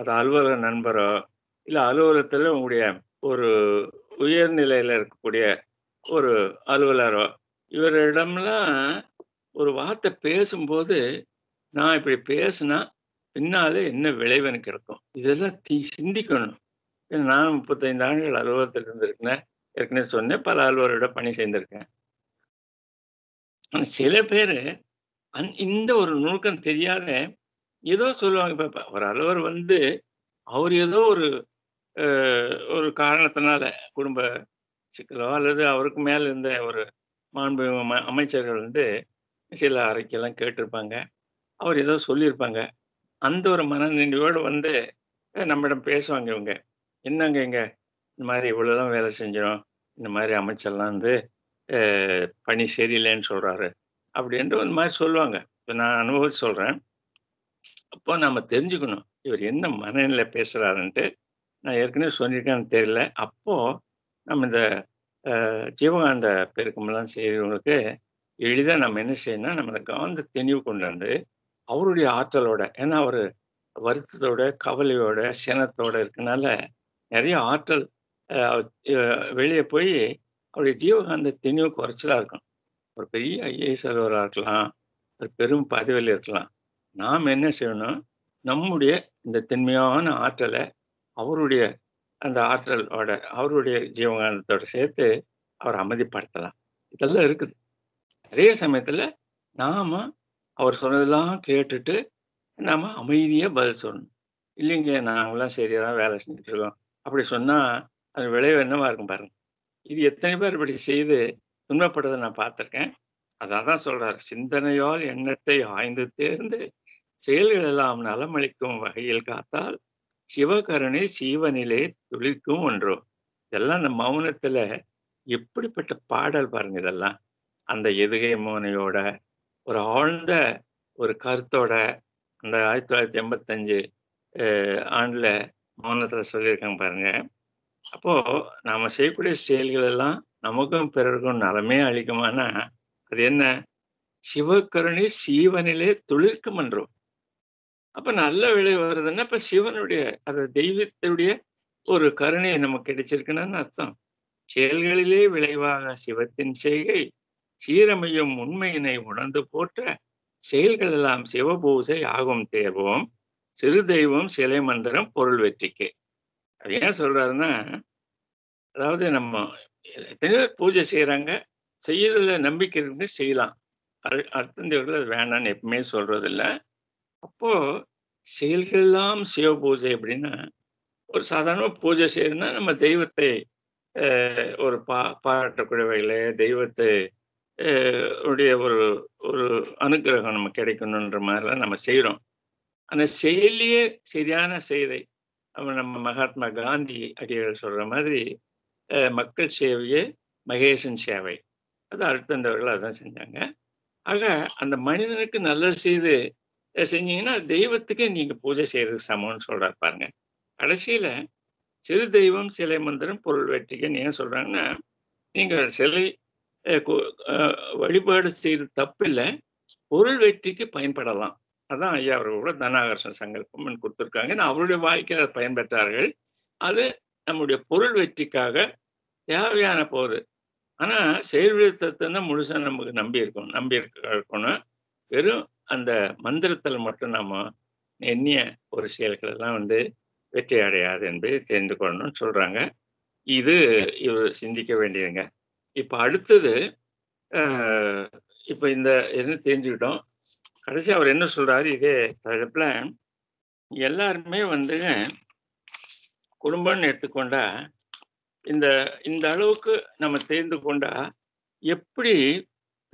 அது அலுவலக நண்பரோ இல்லை அலுவலகத்தில் உங்களுடைய ஒரு உயர்நிலையில் இருக்கக்கூடிய ஒரு அலுவலரோ இவரிடம்லாம் ஒரு வார்த்தை பேசும்போது நான் இப்படி பேசுனா பின்னாலே என்ன விளைவு எனக்கு இருக்கும் இதெல்லாம் தீ சிந்திக்கணும் நான் முப்பத்தைந்து ஆண்டுகள் அலுவலகத்தில் இருந்திருக்கேன் ஏற்கனவே சொன்னேன் பல அலுவலரோட பணி செய்திருக்கேன் சில பேர் அந் இந்த ஒரு நுணுக்கம் தெரியாத ஏதோ சொல்லுவாங்க இப்போ ஒரு அலுவலர் வந்து அவர் ஏதோ ஒரு ஒரு காரணத்தினால குடும்ப சிக்கலோ அல்லது அவருக்கு மேலே இருந்த ஒரு மாண்பு அமைச்சர்கள் வந்து சில அறைக்கெல்லாம் கேட்டிருப்பாங்க அவர் ஏதோ சொல்லியிருப்பாங்க அந்த ஒரு மனநிலையோடு வந்து நம்மிடம் பேசுவாங்க இவங்க என்னங்க இங்க இந்த மாதிரி இவ்வளோதான் வேலை செஞ்சிடும் இந்த மாதிரி அமைச்சர்லாம் வந்து பணி சரியில்லைன்னு சொல்கிறாரு அப்படின்ட்டு ஒரு மாதிரி சொல்லுவாங்க இப்போ நான் அனுபவித்து சொல்கிறேன் அப்போ நம்ம தெரிஞ்சுக்கணும் இவர் என்ன மனநிலை பேசுகிறாருன்ட்டு நான் ஏற்கனவே சொல்லியிருக்கேன்னு தெரியல அப்போது நம்ம இந்த ஜீவகாந்த பெருக்கம்லாம் செய்கிறவங்களுக்கு எளிதாக நம்ம என்ன செய்யணும்னா நம்ம இந்த காந்த தெளிவு கொண்டாந்து அவருடைய ஆற்றலோட ஏன்னா அவர் வருத்தத்தோட கவலையோட சேனத்தோட இருக்கனால நிறைய ஆற்றல் வெளியே போய் அவருடைய ஜீவகாந்த திணிவு குறைச்சலாக இருக்கும் ஒரு பெரிய ஐஏஎஸ் அலுவலராக இருக்கலாம் ஒரு பெரும் பதவியில் இருக்கலாம் நாம் என்ன செய்யணும் நம்முடைய இந்த திண்மையான ஆற்றலை அவருடைய அந்த ஆற்றலோட அவருடைய ஜீவகாந்தத்தோட சேர்த்து அவர் அமைதிப்படுத்தலாம் இதெல்லாம் இருக்குது அதே சமயத்தில் நாம் அவர் சொன்னதெல்லாம் கேட்டுட்டு நாம் அமைதியாக பதில் சொல்லணும் இல்லைங்க நாங்களாம் சரியாக தான் வேலை செஞ்சுட்டு இருக்கோம் அப்படி சொன்னால் அது விளைவு என்னவா இருக்கும் பாருங்க இது எத்தனை பேர் இப்படி செய்து துன்பப்பட்டதை நான் பார்த்துருக்கேன் அதான் தான் சொல்கிறார் சிந்தனையால் எண்ணத்தை ஆய்ந்து தேர்ந்து செயல்கள் எல்லாம் நலமளிக்கும் வகையில் காத்தால் சிவகருணை சீவனிலே துளிக்கும் ஒன்றும் இதெல்லாம் அந்த மௌனத்தில் எப்படிப்பட்ட பாடல் பாருங்க இதெல்லாம் அந்த எதுகை மோனையோட ஒரு ஆழ்ந்த ஒரு கருத்தோட அந்த ஆயிரத்தி தொள்ளாயிரத்தி எண்பத்தஞ்சு ஆண்டில் மௌனத்தில் சொல்லியிருக்காங்க பாருங்க அப்போது நாம் செய்யக்கூடிய செயல்கள் எல்லாம் நமக்கும் பிறருக்கும் நலமே அளிக்குமானா அது என்ன சிவக்கருணை சீவனிலே துளிர்க்கும் என்றும் அப்போ நல்ல விளைவு வருதுன்னா இப்போ சிவனுடைய அது தெய்வத்தினுடைய ஒரு கருணை நமக்கு கிடைச்சிருக்குன்னு அர்த்தம் செயல்களிலே விளைவாக சிவத்தின் செய்கை சீரமையும் உண்மையினை உணர்ந்து போற்ற செயல்கள் எல்லாம் சிவபூசை ஆகும் தேர்வோம் சிறு தெய்வம் சிலை மந்திரம் பொருள் வெற்றிக்கு அது ஏன் சொல்றாருன்னா அதாவது நம்ம எத்தனையோ பூஜை செய்கிறாங்க செய்யறதுல நம்பிக்கை இருந்து செய்யலாம் அர்த்தந்தவர்கள் அது வேணான்னு எப்பவுமே சொல்றதில்ல அப்போ செயல்கள்லாம் சிவ பூஜை அப்படின்னா ஒரு சாதாரண பூஜை செய்யணும்னா நம்ம தெய்வத்தை ஒரு பா பாராட்டக்கூடிய வகையில் தெய்வத்தை உடைய ஒரு ஒரு அனுகிரகம் நம்ம கிடைக்கணுன்ற மாதிரிலாம் நம்ம செய்கிறோம் அந்த செயலியே சரியான செயலை அவன் நம்ம மகாத்மா காந்தி அடிகள் சொல்கிற மாதிரி மக்கள் சேவையே மகேசன் சேவை அது அழுத்தந்தவர்கள் அதான் செஞ்சாங்க ஆக அந்த மனிதனுக்கு நல்லது செய்து செஞ்சீங்கன்னா தெய்வத்துக்கே நீங்கள் பூஜை செய்கிறது சமம்னு சொல்கிறார் பாருங்க கடைசியில் சிறு தெய்வம் சிலை மந்திரம் பொருள் வெற்றிக்கு ஏன் சொல்கிறாங்கன்னா நீங்கள் சிலை வழிபாடு செய்த தப்பில்லை பொருள் வெற்றிக்கு பயன்படலாம் அதான் ஐயா கூட தனாகர்ஷன் சங்கல்பம் கொடுத்துருக்காங்க அவருடைய வாழ்க்கையில் அதை பயன்பெற்றார்கள் அது நம்முடைய பொருள் வெற்றிக்காக தேவையான போது ஆனால் செயல்விழுத்தத்தை தான் முழுசாக நமக்கு நம்பி இருக்கோம் நம்பி இருக்கணும் வெறும் அந்த மந்திரத்தில் மட்டும் நாம் எண்ணிய ஒரு செயல்களெல்லாம் வந்து வெற்றி அடையாது என்பதை தெரிந்து கொள்ளணும்னு சொல்கிறாங்க இது இவர் சிந்திக்க வேண்டியதுங்க இப்ப அடுத்தது இப்ப இந்த என்ன தெரிஞ்சுக்கிட்டோம் கடைசி அவர் என்ன சொல்றாரு இதே தடுப்புல எல்லாருமே வந்து குடும்பம்னு எடுத்துக்கொண்டா இந்த இந்த அளவுக்கு நம்ம தெரிந்து கொண்டா எப்படி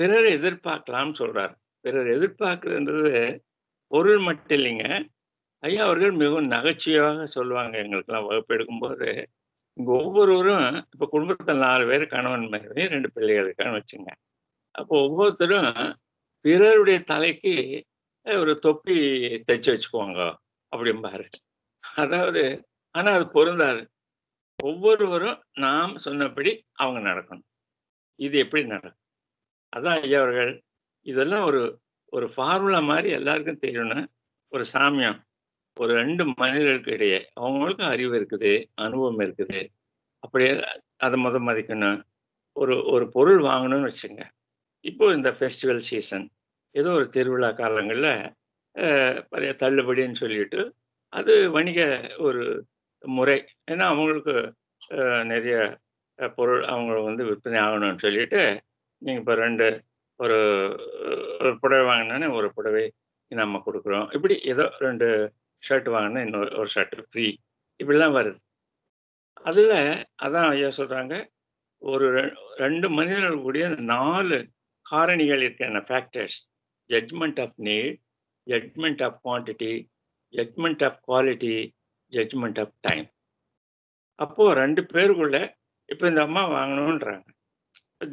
பிறர் எதிர்பார்க்கலாம்னு சொல்றாரு பிறர் எதிர்பார்க்குறதுன்றது பொருள் மட்டும் இல்லைங்க ஐயா அவர்கள் மிகவும் நகைச்சுவையாக சொல்லுவாங்க எங்களுக்கெல்லாம் வகுப்பு எடுக்கும்போது இங்கே ஒவ்வொருவரும் இப்போ குடும்பத்தில் நாலு பேர் கணவன் மனைவி ரெண்டு பிள்ளைகள் இருக்கான்னு வச்சுங்க அப்போ ஒவ்வொருத்தரும் பிறருடைய தலைக்கு ஒரு தொப்பி தைச்சு வச்சுக்குவாங்க அப்படிம்பாரு அதாவது ஆனால் அது பொருந்தாது ஒவ்வொருவரும் நாம் சொன்னபடி அவங்க நடக்கணும் இது எப்படி நடக்கும் அதான் ஐயா அவர்கள் இதெல்லாம் ஒரு ஒரு ஃபார்முலா மாதிரி எல்லாருக்கும் தெரியணும் ஒரு சாமியம் ஒரு ரெண்டு மனிதர்களுக்கு இடையே அவங்களுக்கும் அறிவு இருக்குது அனுபவம் இருக்குது அப்படியே அதை முத மதிக்கணும் ஒரு ஒரு பொருள் வாங்கணும்னு வச்சுங்க இப்போ இந்த ஃபெஸ்டிவல் சீசன் ஏதோ ஒரு திருவிழா காலங்களில் பழைய தள்ளுபடின்னு சொல்லிட்டு அது வணிக ஒரு முறை ஏன்னா அவங்களுக்கு நிறைய பொருள் அவங்க வந்து விற்பனை ஆகணும்னு சொல்லிட்டு நீங்கள் இப்போ ரெண்டு ஒரு ஒரு புடவை வாங்கினோன்னே ஒரு புடவை நம்ம கொடுக்குறோம் இப்படி ஏதோ ரெண்டு ஷர்ட் வாங்கினா இன்னொரு ஒரு ஷர்ட் ஃப்ரீ இப்படிலாம் வருது அதில் அதான் ஐயா சொல்கிறாங்க ஒரு ரெண்டு மனிதர்கள் கூடிய நாலு காரணிகள் இருக்கின்றன factors judgment of need judgment of quantity judgment of quality judgment of time அப்போது ரெண்டு பேருக்குள்ள இப்போ இந்த அம்மா வாங்கணுன்றாங்க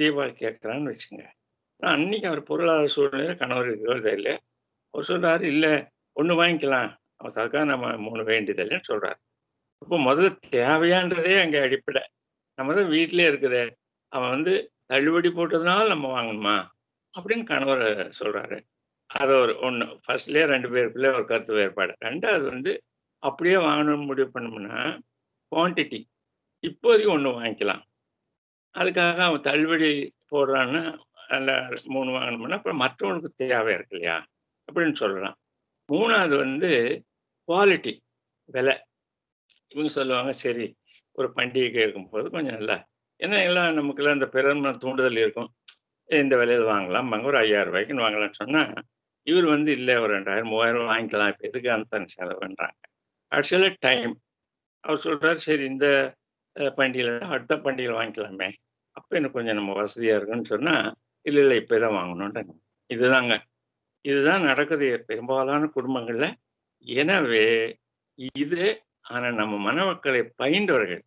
தீபாவளி கேட்குறான்னு வச்சுங்க ஆனால் அன்றைக்கி அவர் பொருளாதார சூழ்நிலை கணவர் இருக்கிறதே இல்லை அவர் சொல்கிறாரு இல்லை ஒன்று வாங்கிக்கலாம் அதுக்காக நம்ம மூணு வேண்டியதில்லைன்னு சொல்கிறார் அப்போ முதல்ல தேவையான்றதே அங்கே அடிப்படை நம்ம தான் வீட்டிலே இருக்குது அவன் வந்து தள்ளுபடி போட்டதுனால நம்ம வாங்கணுமா அப்படின்னு கணவர் சொல்கிறாரு அதை ஒரு ஒன்று ஃபர்ஸ்ட்லேயே ரெண்டு பேருக்குள்ளே ஒரு கருத்து வேறுபாடு ரெண்டாவது வந்து அப்படியே வாங்கணும்னு முடிவு பண்ணோம்னா குவான்டிட்டி இப்போதைக்கு ஒன்று வாங்கிக்கலாம் அதுக்காக அவன் தள்ளுபடி போடுறான்னா நல்லா மூணு வாங்கணும்னா அப்புறம் மற்றவனுக்கு தேவை இருக்கு இல்லையா அப்படின்னு சொல்கிறான் மூணாவது வந்து குவாலிட்டி விலை இவங்க சொல்லுவாங்க சரி ஒரு பண்டிகை கேட்கும் போது கொஞ்சம் நல்லா ஏன்னா எல்லாம் நமக்குலாம் இந்த பிறம தூண்டுதல் இருக்கும் இந்த விலையில் வாங்கலாம் வாங்க ஒரு ஐயாயிரம் ரூபாய்க்குன்னு வாங்கலாம்னு சொன்னால் இவர் வந்து இல்லை ஒரு ரெண்டாயிரம் மூவாயிரம் வாங்கிக்கலாம் இப்போ எதுக்கு அந்த செலவுன்றாங்க அடுத்த டைம் அவர் சொல்கிறார் சரி இந்த பண்டிகையில் அடுத்த பண்டிகையில் வாங்கிக்கலாமே அப்போ எனக்கு கொஞ்சம் நம்ம வசதியாக இருக்குன்னு சொன்னால் இல்லை இல்லை இப்போ தான் வாங்கணுன்ற இதுதாங்க இதுதான் நடக்குது பெரும்பாலான குடும்பங்கள்ல எனவே இது ஆனா நம்ம மணமக்களை பயின்றவர்கள்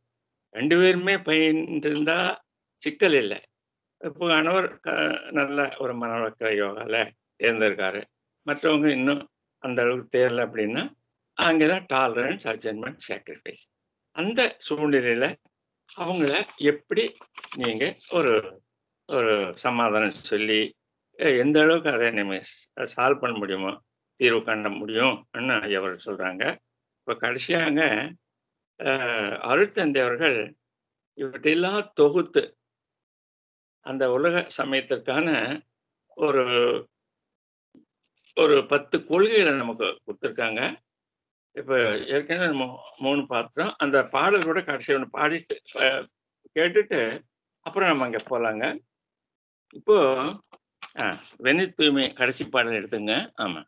ரெண்டு பேருமே பயின்றிருந்தா சிக்கல் இல்லை இப்போ கணவர் நல்ல ஒரு மணவக்க யோகால தேர்ந்திருக்காரு மற்றவங்க இன்னும் அந்த அளவுக்கு தேரல அப்படின்னா அங்கே தான் டாலரன்ஸ் அட்ஜஸ்ட்மெண்ட் சாக்ரிஃபைஸ் அந்த சூழ்நிலையில் அவங்கள எப்படி நீங்கள் ஒரு ஒரு சமாதானம் சொல்லி எந்த அளவுக்கு அதை நம்ம சால்வ் பண்ண முடியுமோ தீர்வு காண முடியும் அவர் சொல்கிறாங்க இப்போ கடைசியாக அருட்தந்தை அவர்கள் இவற்றையெல்லாம் தொகுத்து அந்த உலக சமயத்திற்கான ஒரு ஒரு பத்து கொள்கைகளை நமக்கு கொடுத்துருக்காங்க இப்போ ஏற்கனவே நம்ம மூணு பார்த்தோம் அந்த பாடல் கூட கடைசி ஒன்று பாடிட்டு கேட்டுட்டு அப்புறம் நம்ம அங்கே போகலாங்க இப்போ வெந்தி தூய்மை கடைசி பாடல் எடுத்துங்க ஆமா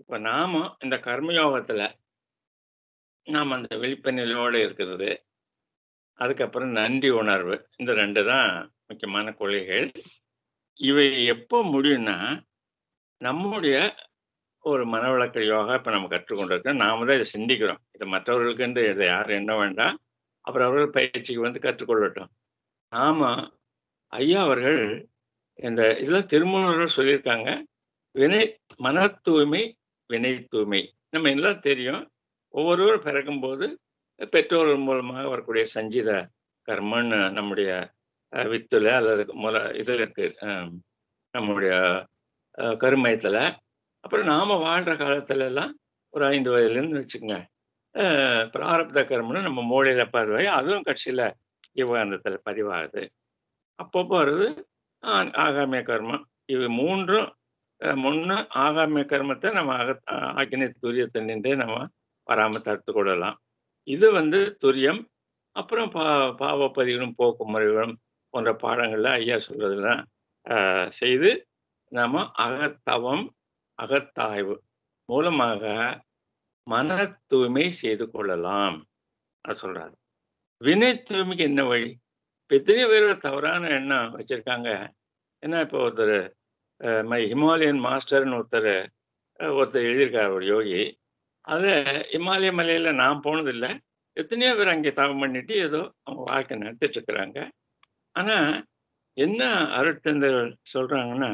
இப்ப நாம இந்த கர்மயோகத்துல நாம் அந்த விழிப்பணிலோடு இருக்கிறது அதுக்கப்புறம் நன்றி உணர்வு இந்த ரெண்டு தான் முக்கியமான கொள்கைகள் இவை எப்போ முடியும்னா நம்முடைய ஒரு மனவிளக்க யோகா இப்போ நம்ம கற்றுக்கொண்டிருக்கோம் நாம தான் இதை சிந்திக்கிறோம் இது மற்றவர்களுக்கு என்று இதை யாரும் என்ன வேண்டாம் அப்புறம் அவர்கள் பயிற்சிக்கு வந்து கற்றுக்கொள்ளட்டும் நாம ஐயா அவர்கள் இந்த இதில் திருமணர்கள் சொல்லியிருக்காங்க வினை மன தூய்மை வினை தூய்மை நம்ம எல்லாம் தெரியும் ஒவ்வொருவரும் பிறக்கும்போது பெற்றோர்கள் மூலமாக வரக்கூடிய சஞ்சித கர்மன்னு நம்முடைய வித்துல அல்லது முல இதில் இருக்கு நம்முடைய கருமயத்தில் அப்புறம் நாம் வாழ்கிற காலத்துல எல்லாம் ஒரு ஐந்து வயதுலேருந்து வச்சுக்கோங்க பிராரப்த கருமன்னு நம்ம மூளையில் பதிவாகி அதுவும் கட்சியில் ஜீவகாந்தத்தில் பதிவாகுது அப்பப்போ வருது ஆகாமிய கர்மம் இவை மூன்றும் முன்னு ஆகாமிய கர்மத்தை நம்ம அக ஆக்கினை துரியத்தை நின்றே நம்ம வராமல் தடுத்து கொள்ளலாம் இது வந்து துரியம் அப்புறம் பா பாவப்பதிகளும் போக்கு முறைகளும் போன்ற பாடங்களில் ஐயா சொல்றதெல்லாம் செய்து நாம் அகத்தவம் அகத்தாய்வு மூலமாக மன தூய்மை செய்து கொள்ளலாம் சொல்றாரு வினை தூய்மைக்கு என்ன வழி இப்போ எத்தனையோ பேர் தவறான எண்ணம் வச்சுருக்காங்க ஏன்னா இப்போ ஒருத்தர் மை ஹிமாலயன் மாஸ்டர்னு ஒருத்தர் ஒருத்தர் எழுதியிருக்கார் ஒரு யோகி அது இமாலய மலையில் நான் போனதில்லை எத்தனையோ பேர் அங்கே தவம் பண்ணிட்டு ஏதோ அவங்க வாழ்க்கை நடத்திட்டுருக்குறாங்க ஆனால் என்ன அருட்தந்தர்கள் சொல்கிறாங்கன்னா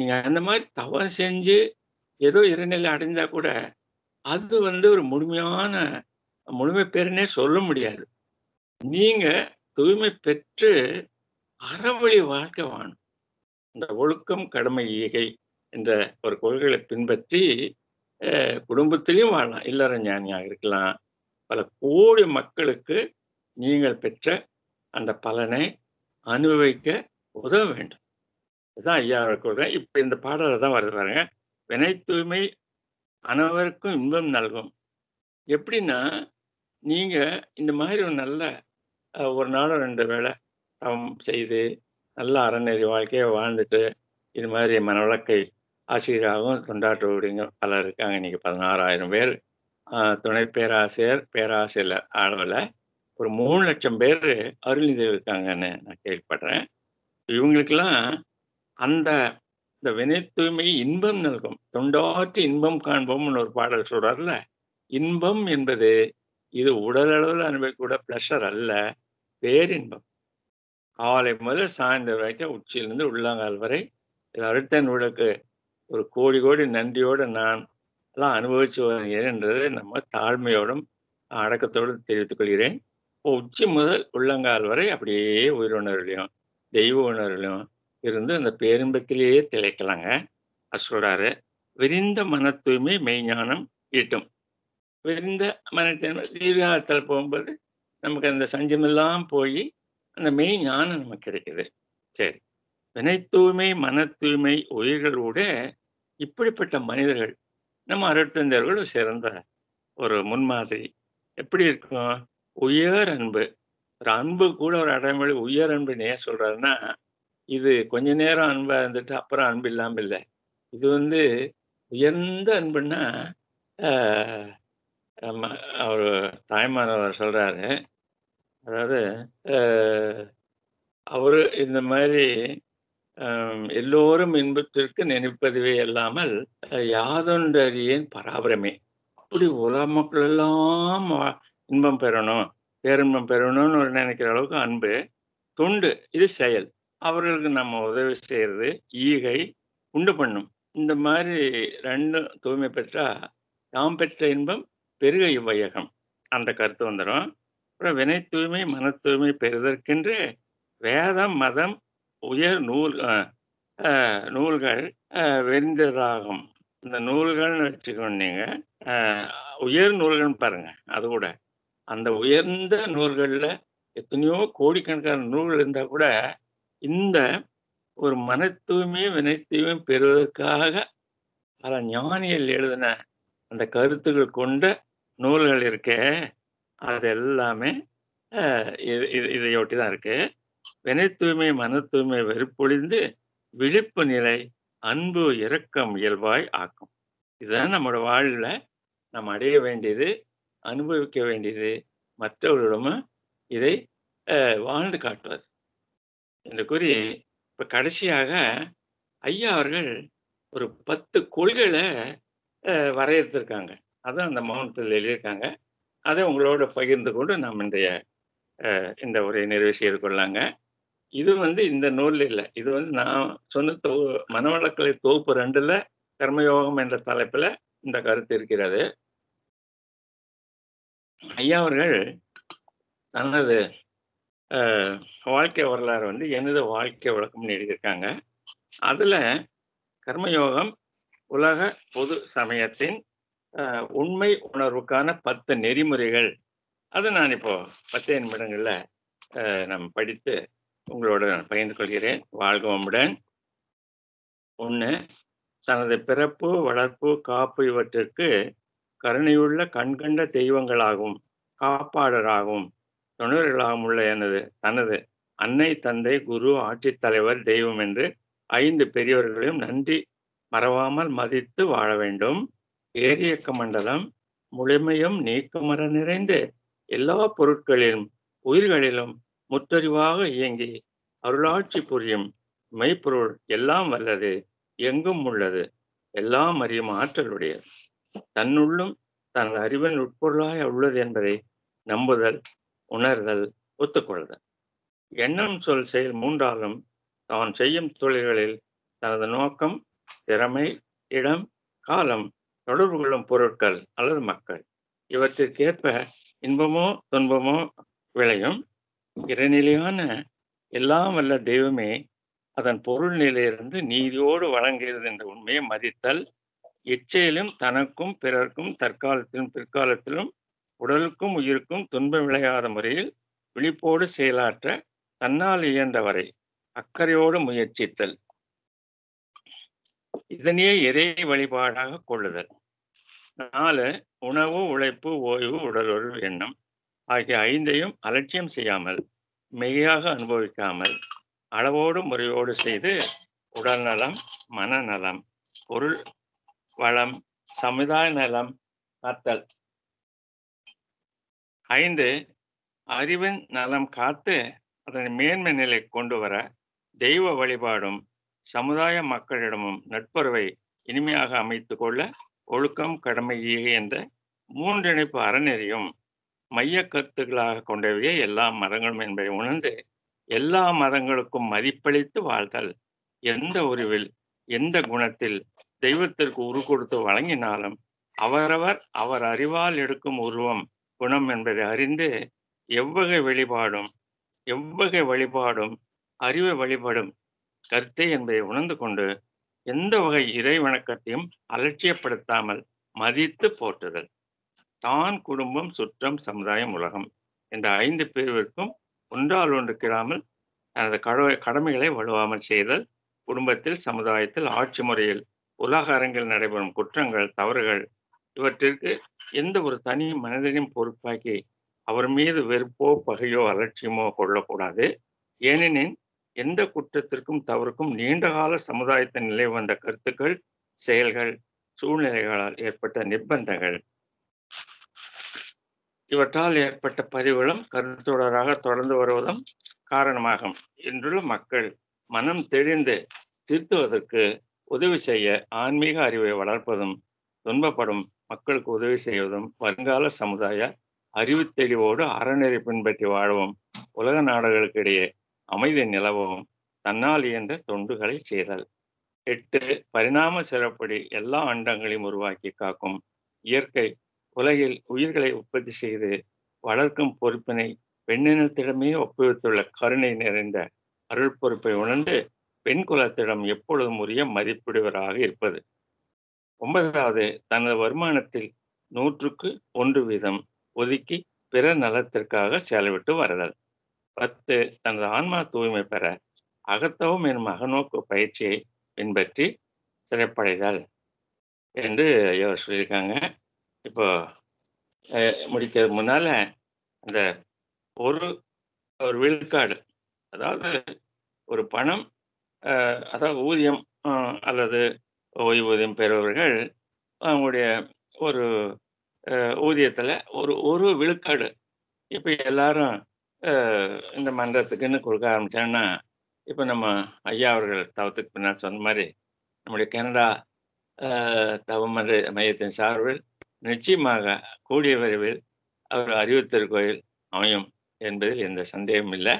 நீங்கள் அந்த மாதிரி தவம் செஞ்சு ஏதோ இறைநிலை அடைந்தால் கூட அது வந்து ஒரு முழுமையான முழுமை பேருனே சொல்ல முடியாது நீங்கள் தூய்மை பெற்று அறவழி வாழ்க்கை வாழும் இந்த ஒழுக்கம் கடமை ஈகை என்ற ஒரு கொள்கைகளை பின்பற்றி குடும்பத்திலையும் வாழலாம் இல்லற ஞானியாக இருக்கலாம் பல கோடி மக்களுக்கு நீங்கள் பெற்ற அந்த பலனை அனுபவிக்க உதவ வேண்டும் இதுதான் ஐயா கொள்கை இப்போ இந்த பாடலை தான் வருது பாருங்க வினை தூய்மை அனைவருக்கும் இன்பம் நல்கும் எப்படின்னா நீங்கள் இந்த மாதிரி ஒரு நல்ல ஒரு நாளும் ரெண்டு வேளை தவம் செய்து நல்ல அறநெறி வாழ்க்கையை வாழ்ந்துட்டு இது மாதிரி மனவழக்கை ஆசிரியராகவும் தொண்டாற்றுவடிங்க பலர் இருக்காங்க இன்றைக்கி பதினாறாயிரம் பேர் துணை பேராசிரியர் பேராசிரியர் அளவில் ஒரு மூணு லட்சம் பேர் அருள்நிதி இருக்காங்கன்னு நான் கேள்விப்படுறேன் இவங்களுக்கெல்லாம் அந்த இந்த வினை தூய்மை இன்பம் நல்கும் தொண்டாற்று இன்பம் காண்போம்னு ஒரு பாடல் சொல்கிறார்ல இன்பம் என்பது இது உடலளவில் அனுபவிக்கூட ப்ளஷர் அல்ல பேரின்பம் காலை முதல் சாயந்தரம் வரைக்கும் உச்சியிலிருந்து உள்ளங்கால் வரை இது அருட்டன் ஒரு கோடி கோடி நன்றியோடு நான் எல்லாம் அனுபவிச்சு வருகிறேன் என்றதை நம்ம தாழ்மையோடும் அடக்கத்தோடும் தெரிவித்துக் கொள்கிறேன் இப்போ உச்சி முதல் உள்ளங்கால் வரை அப்படியே உயிர் உணர்வுலையும் தெய்வ உணர்வுலையும் இருந்து அந்த பேரின்பத்திலேயே திளைக்கலாங்க அது சொல்கிறாரு விரிந்த மன தூய்மை மெய்ஞானம் ஈட்டும் விரிந்த மனத்தின் தீர்காலத்தில் போகும்போது நமக்கு அந்த சஞ்சமெல்லாம் போய் அந்த மெய் ஞானம் நமக்கு கிடைக்குது சரி வினை தூய்மை மன தூய்மை உயிர்களோட இப்படிப்பட்ட மனிதர்கள் நம்ம அருட்தந்தர்கள் சிறந்த ஒரு முன்மாதிரி எப்படி இருக்கும் உயர் அன்பு ஒரு அன்பு கூட ஒரு அடைமொழி உயர் அன்பு ஏன் சொல்றாருன்னா இது கொஞ்ச நேரம் அன்பா இருந்துட்டு அப்புறம் அன்பு இல்லாமல் இல்லை இது வந்து உயர்ந்த அன்புன்னா அவர் தாய்மானவர் சொல்றாரு அதாவது அவர் இந்த மாதிரி எல்லோரும் இன்பத்திற்கு நினைப்பதுவே இல்லாமல் யாதொன்றறியேன் பராபரமே அப்படி உலக மக்கள் எல்லாம் இன்பம் பெறணும் பேரின்பம் பெறணும்னு ஒரு நினைக்கிற அளவுக்கு அன்பு தொண்டு இது செயல் அவர்களுக்கு நம்ம உதவி செய்யறது ஈகை உண்டு பண்ணும் இந்த மாதிரி ரெண்டும் தூய்மை பெற்றா யாம் பெற்ற இன்பம் பெருக இவ்வையகம் அந்த கருத்து வந்துடும் அப்புறம் வினை தூய்மை மன தூய்மை பெறுவதற்கென்று வேதம் மதம் உயர் நூல் நூல்கள் வெறிந்ததாகும் இந்த நூல்கள்னு வச்சுக்கணும் உயர் நூல்கள்னு பாருங்க அது கூட அந்த உயர்ந்த நூல்களில் எத்தனையோ கோடிக்கணக்கான நூல்கள் இருந்தால் கூட இந்த ஒரு மன தூய்மையும் வினை தூய்மையும் பெறுவதற்காக பல ஞானிகள் எழுதின அந்த கருத்துக்கள் கொண்ட நூல்கள் இருக்கே அது எல்லாமே இதையொட்டி தான் இருக்கு வினை தூய்மை மன தூய்மை வெறுப்பொழிந்து விழிப்பு நிலை அன்பு இரக்கம் இயல்பாய் ஆக்கும் இதுதான் நம்மளோட வாழ்வில் நம்ம அடைய வேண்டியது அனுபவிக்க வேண்டியது மற்றவர்களிடமும் இதை வாழ்ந்து காட்டுவார் என்று கூறி இப்போ கடைசியாக ஐயா அவர்கள் ஒரு பத்து கொள்கைகளை வரையறுத்திருக்காங்க அதான் அந்த மௌனத்தில் எழுதியிருக்காங்க அதை உங்களோட பகிர்ந்து கொண்டு நாம் இன்றைய இந்த உரையை நிறைவு செய்து கொள்ளாங்க இது வந்து இந்த நூலில் இல்லை இது வந்து நான் சொன்ன தொ மனவளக்கலை தொகுப்பு ரெண்டில் கர்மயோகம் என்ற தலைப்பில் இந்த கருத்து இருக்கிறது ஐயா அவர்கள் தனது வாழ்க்கை வரலாறு வந்து எனது வாழ்க்கை விளக்கம்னு எழுதியிருக்காங்க அதில் கர்மயோகம் உலக பொது சமயத்தின் உண்மை உணர்வுக்கான பத்து நெறிமுறைகள் அதை நான் இப்போ பத்தே நிமிடங்களில் நம் படித்து உங்களோட நான் பகிர்ந்து கொள்கிறேன் வாழ்கவமுடன் ஒன்று தனது பிறப்பு வளர்ப்பு காப்பு இவற்றிற்கு கருணையுள்ள கண்கண்ட தெய்வங்களாகவும் காப்பாளராகவும் தொண்டர்களாகவும் உள்ள எனது தனது அன்னை தந்தை குரு ஆட்சித்தலைவர் தெய்வம் என்று ஐந்து பெரியவர்களையும் நன்றி மறவாமல் மதித்து வாழ வேண்டும் ஏரியக்க மண்டலம் முழுமையும் நீக்கமர நிறைந்து எல்லா பொருட்களிலும் உயிர்களிலும் முத்தறிவாக இயங்கி அருளாட்சி புரியும் மெய்ப்பொருள் எல்லாம் வல்லது எங்கும் உள்ளது எல்லாம் அறியும் ஆற்றலுடையது தன்னுள்ளும் தனது அறிவின் உட்பொருளாக உள்ளது என்பதை நம்புதல் உணர்தல் ஒத்துக்கொள்ளுதல் எண்ணம் சொல் செயல் மூன்றாலும் தான் செய்யும் தொழில்களில் தனது நோக்கம் திறமை இடம் காலம் தொடர்பு கொள்ளும் பொருட்கள் அல்லது மக்கள் இவற்றிற்கேற்ப இன்பமோ துன்பமோ விளையும் இறைநிலையான எல்லாம் வல்ல தெய்வமே அதன் பொருள் நிலையிலிருந்து நீதியோடு வழங்குகிறது என்ற உண்மையை மதித்தல் இச்செயலும் தனக்கும் பிறர்க்கும் தற்காலத்திலும் பிற்காலத்திலும் உடலுக்கும் உயிருக்கும் துன்பம் விளையாத முறையில் விழிப்போடு செயலாற்ற தன்னால் இயன்றவரை அக்கறையோடு முயற்சித்தல் இதனையே இறை வழிபாடாக கொள்ளுதல் நாலு உணவு உழைப்பு ஓய்வு உடலுறவு எண்ணம் ஆகிய ஐந்தையும் அலட்சியம் செய்யாமல் மெய்யாக அனுபவிக்காமல் அளவோடு முறையோடு செய்து உடல்நலம் மனநலம் பொருள் வளம் சமுதாய நலம் காத்தல் ஐந்து அறிவின் நலம் காத்து அதன் மேன்மை நிலை கொண்டு வர தெய்வ வழிபாடும் சமுதாய மக்களிடமும் நட்புறவை இனிமையாக அமைத்து கொள்ள ஒழுக்கம் கடமை ஈகை என்ற மூன்றிணைப்பு அறநெறியும் மைய கருத்துக்களாக கொண்டவையே எல்லா மதங்களும் என்பதை உணர்ந்து எல்லா மதங்களுக்கும் மதிப்பளித்து வாழ்தல் எந்த உருவில் எந்த குணத்தில் தெய்வத்திற்கு உரு கொடுத்து வழங்கினாலும் அவரவர் அவர் அறிவால் எடுக்கும் உருவம் குணம் என்பதை அறிந்து எவ்வகை வழிபாடும் எவ்வகை வழிபாடும் அறிவை வழிபடும் கருத்தை என்பதை உணர்ந்து கொண்டு எந்த வகை இறை வணக்கத்தையும் அலட்சியப்படுத்தாமல் மதித்து போற்றுதல் தான் குடும்பம் சுற்றம் சமுதாயம் உலகம் என்ற ஐந்து பிரிவிற்கும் ஒன்றால் ஒன்று கிடாமல் தனது கடமைகளை வலுவாமல் செய்தல் குடும்பத்தில் சமுதாயத்தில் ஆட்சி முறையில் உலக அரங்கில் நடைபெறும் குற்றங்கள் தவறுகள் இவற்றிற்கு எந்த ஒரு தனி மனிதனையும் பொறுப்பாக்கி அவர் மீது வெறுப்போ பகையோ அலட்சியமோ கொள்ளக்கூடாது ஏனெனில் எந்த குற்றத்திற்கும் தவறுக்கும் நீண்டகால சமுதாயத்தின் நிலை வந்த கருத்துக்கள் செயல்கள் சூழ்நிலைகளால் ஏற்பட்ட நிர்பந்தங்கள் இவற்றால் ஏற்பட்ட பதிவுகளும் கருத்தொடராக தொடர்ந்து வருவதும் காரணமாகும் இன்றுள்ள மக்கள் மனம் தெளிந்து திருத்துவதற்கு உதவி செய்ய ஆன்மீக அறிவை வளர்ப்பதும் துன்பப்படும் மக்களுக்கு உதவி செய்வதும் வருங்கால சமுதாய அறிவு தெளிவோடு அறநெறி பின்பற்றி வாழவும் உலக நாடுகளுக்கிடையே அமைதி நிலவவும் தன்னால் இயன்ற தொண்டுகளை செய்தல் எட்டு பரிணாம சிறப்படி எல்லா அண்டங்களையும் உருவாக்கி காக்கும் இயற்கை உலகில் உயிர்களை உற்பத்தி செய்து வளர்க்கும் பொறுப்பினை பெண்ணினத்திடமே ஒப்புவித்துள்ள கருணை நிறைந்த அருள் பொறுப்பை உணர்ந்து பெண் குலத்திடம் எப்பொழுதும் உரிய மதிப்பிடுவராக இருப்பது ஒன்பதாவது தனது வருமானத்தில் நூற்றுக்கு ஒன்று வீதம் ஒதுக்கி பிற நலத்திற்காக செலவிட்டு வருதல் பத்து தனது ஆன்மா தூய்மை பெற அகத்தவும் என் மகனோக்கு பயிற்சியை பின்பற்றி சிறப்படைதல் என்று ஐயோ சொல்லியிருக்காங்க இப்போ முடிக்கிறது முன்னால் அந்த ஒரு ஒரு விழுக்காடு அதாவது ஒரு பணம் அதாவது ஊதியம் அல்லது ஓய்வூதியம் பெறுபவர்கள் அவங்களுடைய ஒரு ஊதியத்தில் ஒரு ஒரு விழுக்காடு இப்போ எல்லாரும் இந்த மன்றத்துக்குன்னு கொடுக்க ஆரம்பித்தேன்னா இப்போ நம்ம ஐயா அவர்கள் தவத்துக்கு பின்னால் சொன்ன மாதிரி நம்முடைய கனடா தவமன்ற மையத்தின் சார்பில் நிச்சயமாக கூடிய விரைவில் அவர் அறிவுத்தர் கோயில் அமையும் என்பதில் எந்த சந்தேகமும் இல்லை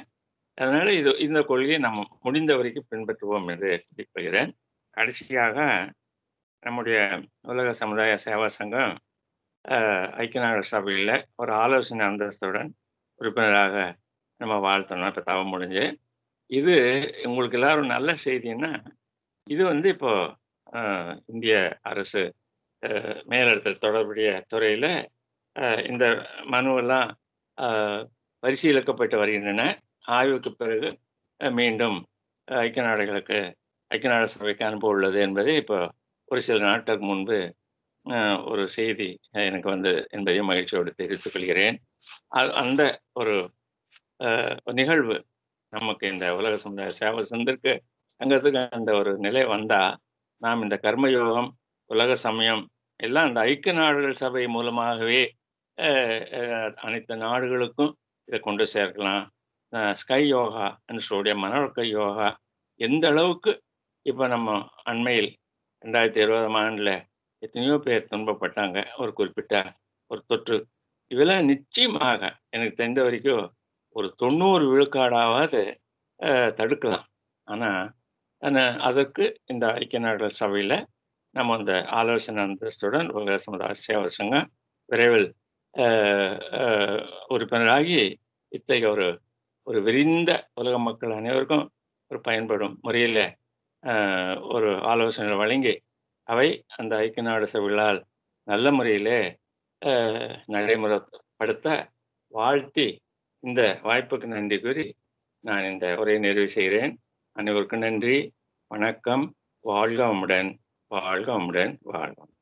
அதனால் இது இந்த கொள்கையை நம்ம முடிந்த வரைக்கும் பின்பற்றுவோம் என்று குறிப்பிடுகிறேன் கடைசியாக நம்முடைய உலக சமுதாய சேவா சங்கம் ஐக்கிய நாடு சபையில் ஒரு ஆலோசனை அந்தஸ்துடன் உறுப்பினராக நம்ம வாழ்த்தணும் இப்போ தவம் முடிஞ்சு இது உங்களுக்கு எல்லாரும் நல்ல செய்தின்னா இது வந்து இப்போ இந்திய அரசு மேலிடத்தில் தொடர்புடைய துறையில் இந்த மனுவெல்லாம் பரிசீலிக்கப்பட்டு வருகின்றன ஆய்வுக்கு பிறகு மீண்டும் ஐக்கிய நாடுகளுக்கு ஐக்கிய நாடு சபைக்கு அனுப்ப உள்ளது என்பதை இப்போ ஒரு சில நாட்களுக்கு முன்பு ஒரு செய்தி எனக்கு வந்தது என்பதையும் மகிழ்ச்சியோடு தெரிவித்துக் கொள்கிறேன் அந்த ஒரு நிகழ்வு நமக்கு இந்த உலக சமுதாய சேவை செஞ்சிருக்கு அங்கிறதுக்கு அந்த ஒரு நிலை வந்தா நாம் இந்த கர்மயோகம் உலக சமயம் எல்லாம் இந்த ஐக்கிய நாடுகள் சபை மூலமாகவே அனைத்து நாடுகளுக்கும் இதை கொண்டு சேர்க்கலாம் ஸ்கை யோகா என்று சொல்லிய மனவழக்க யோகா எந்த அளவுக்கு இப்போ நம்ம அண்மையில் ரெண்டாயிரத்தி இருபதாம் ஆண்டில் எத்தனையோ பேர் துன்பப்பட்டாங்க ஒரு குறிப்பிட்ட ஒரு தொற்று இதெல்லாம் நிச்சயமாக எனக்கு தெரிந்த வரைக்கும் ஒரு தொண்ணூறு விழுக்காடாவது தடுக்கலாம் ஆனால் அதற்கு இந்த ஐக்கிய நாடுகள் சபையில் நம்ம அந்த ஆலோசனை அந்தஸ்துடன் உலக அசியாவசங்க விரைவில் உறுப்பினராகி இத்தகைய ஒரு ஒரு விரிந்த உலக மக்கள் அனைவருக்கும் ஒரு பயன்படும் முறையில் ஒரு ஆலோசனை வழங்கி அவை அந்த ஐக்கிய நாடு சபைகளால் நல்ல முறையிலே நடைமுறைப்படுத்த வாழ்த்தி இந்த வாய்ப்புக்கு நன்றி கூறி நான் இந்த உரையை நிறைவு செய்கிறேன் அனைவருக்கும் நன்றி வணக்கம் வாழ்க அமுடன் வாழ்க அமுடன் வாழ்வோம்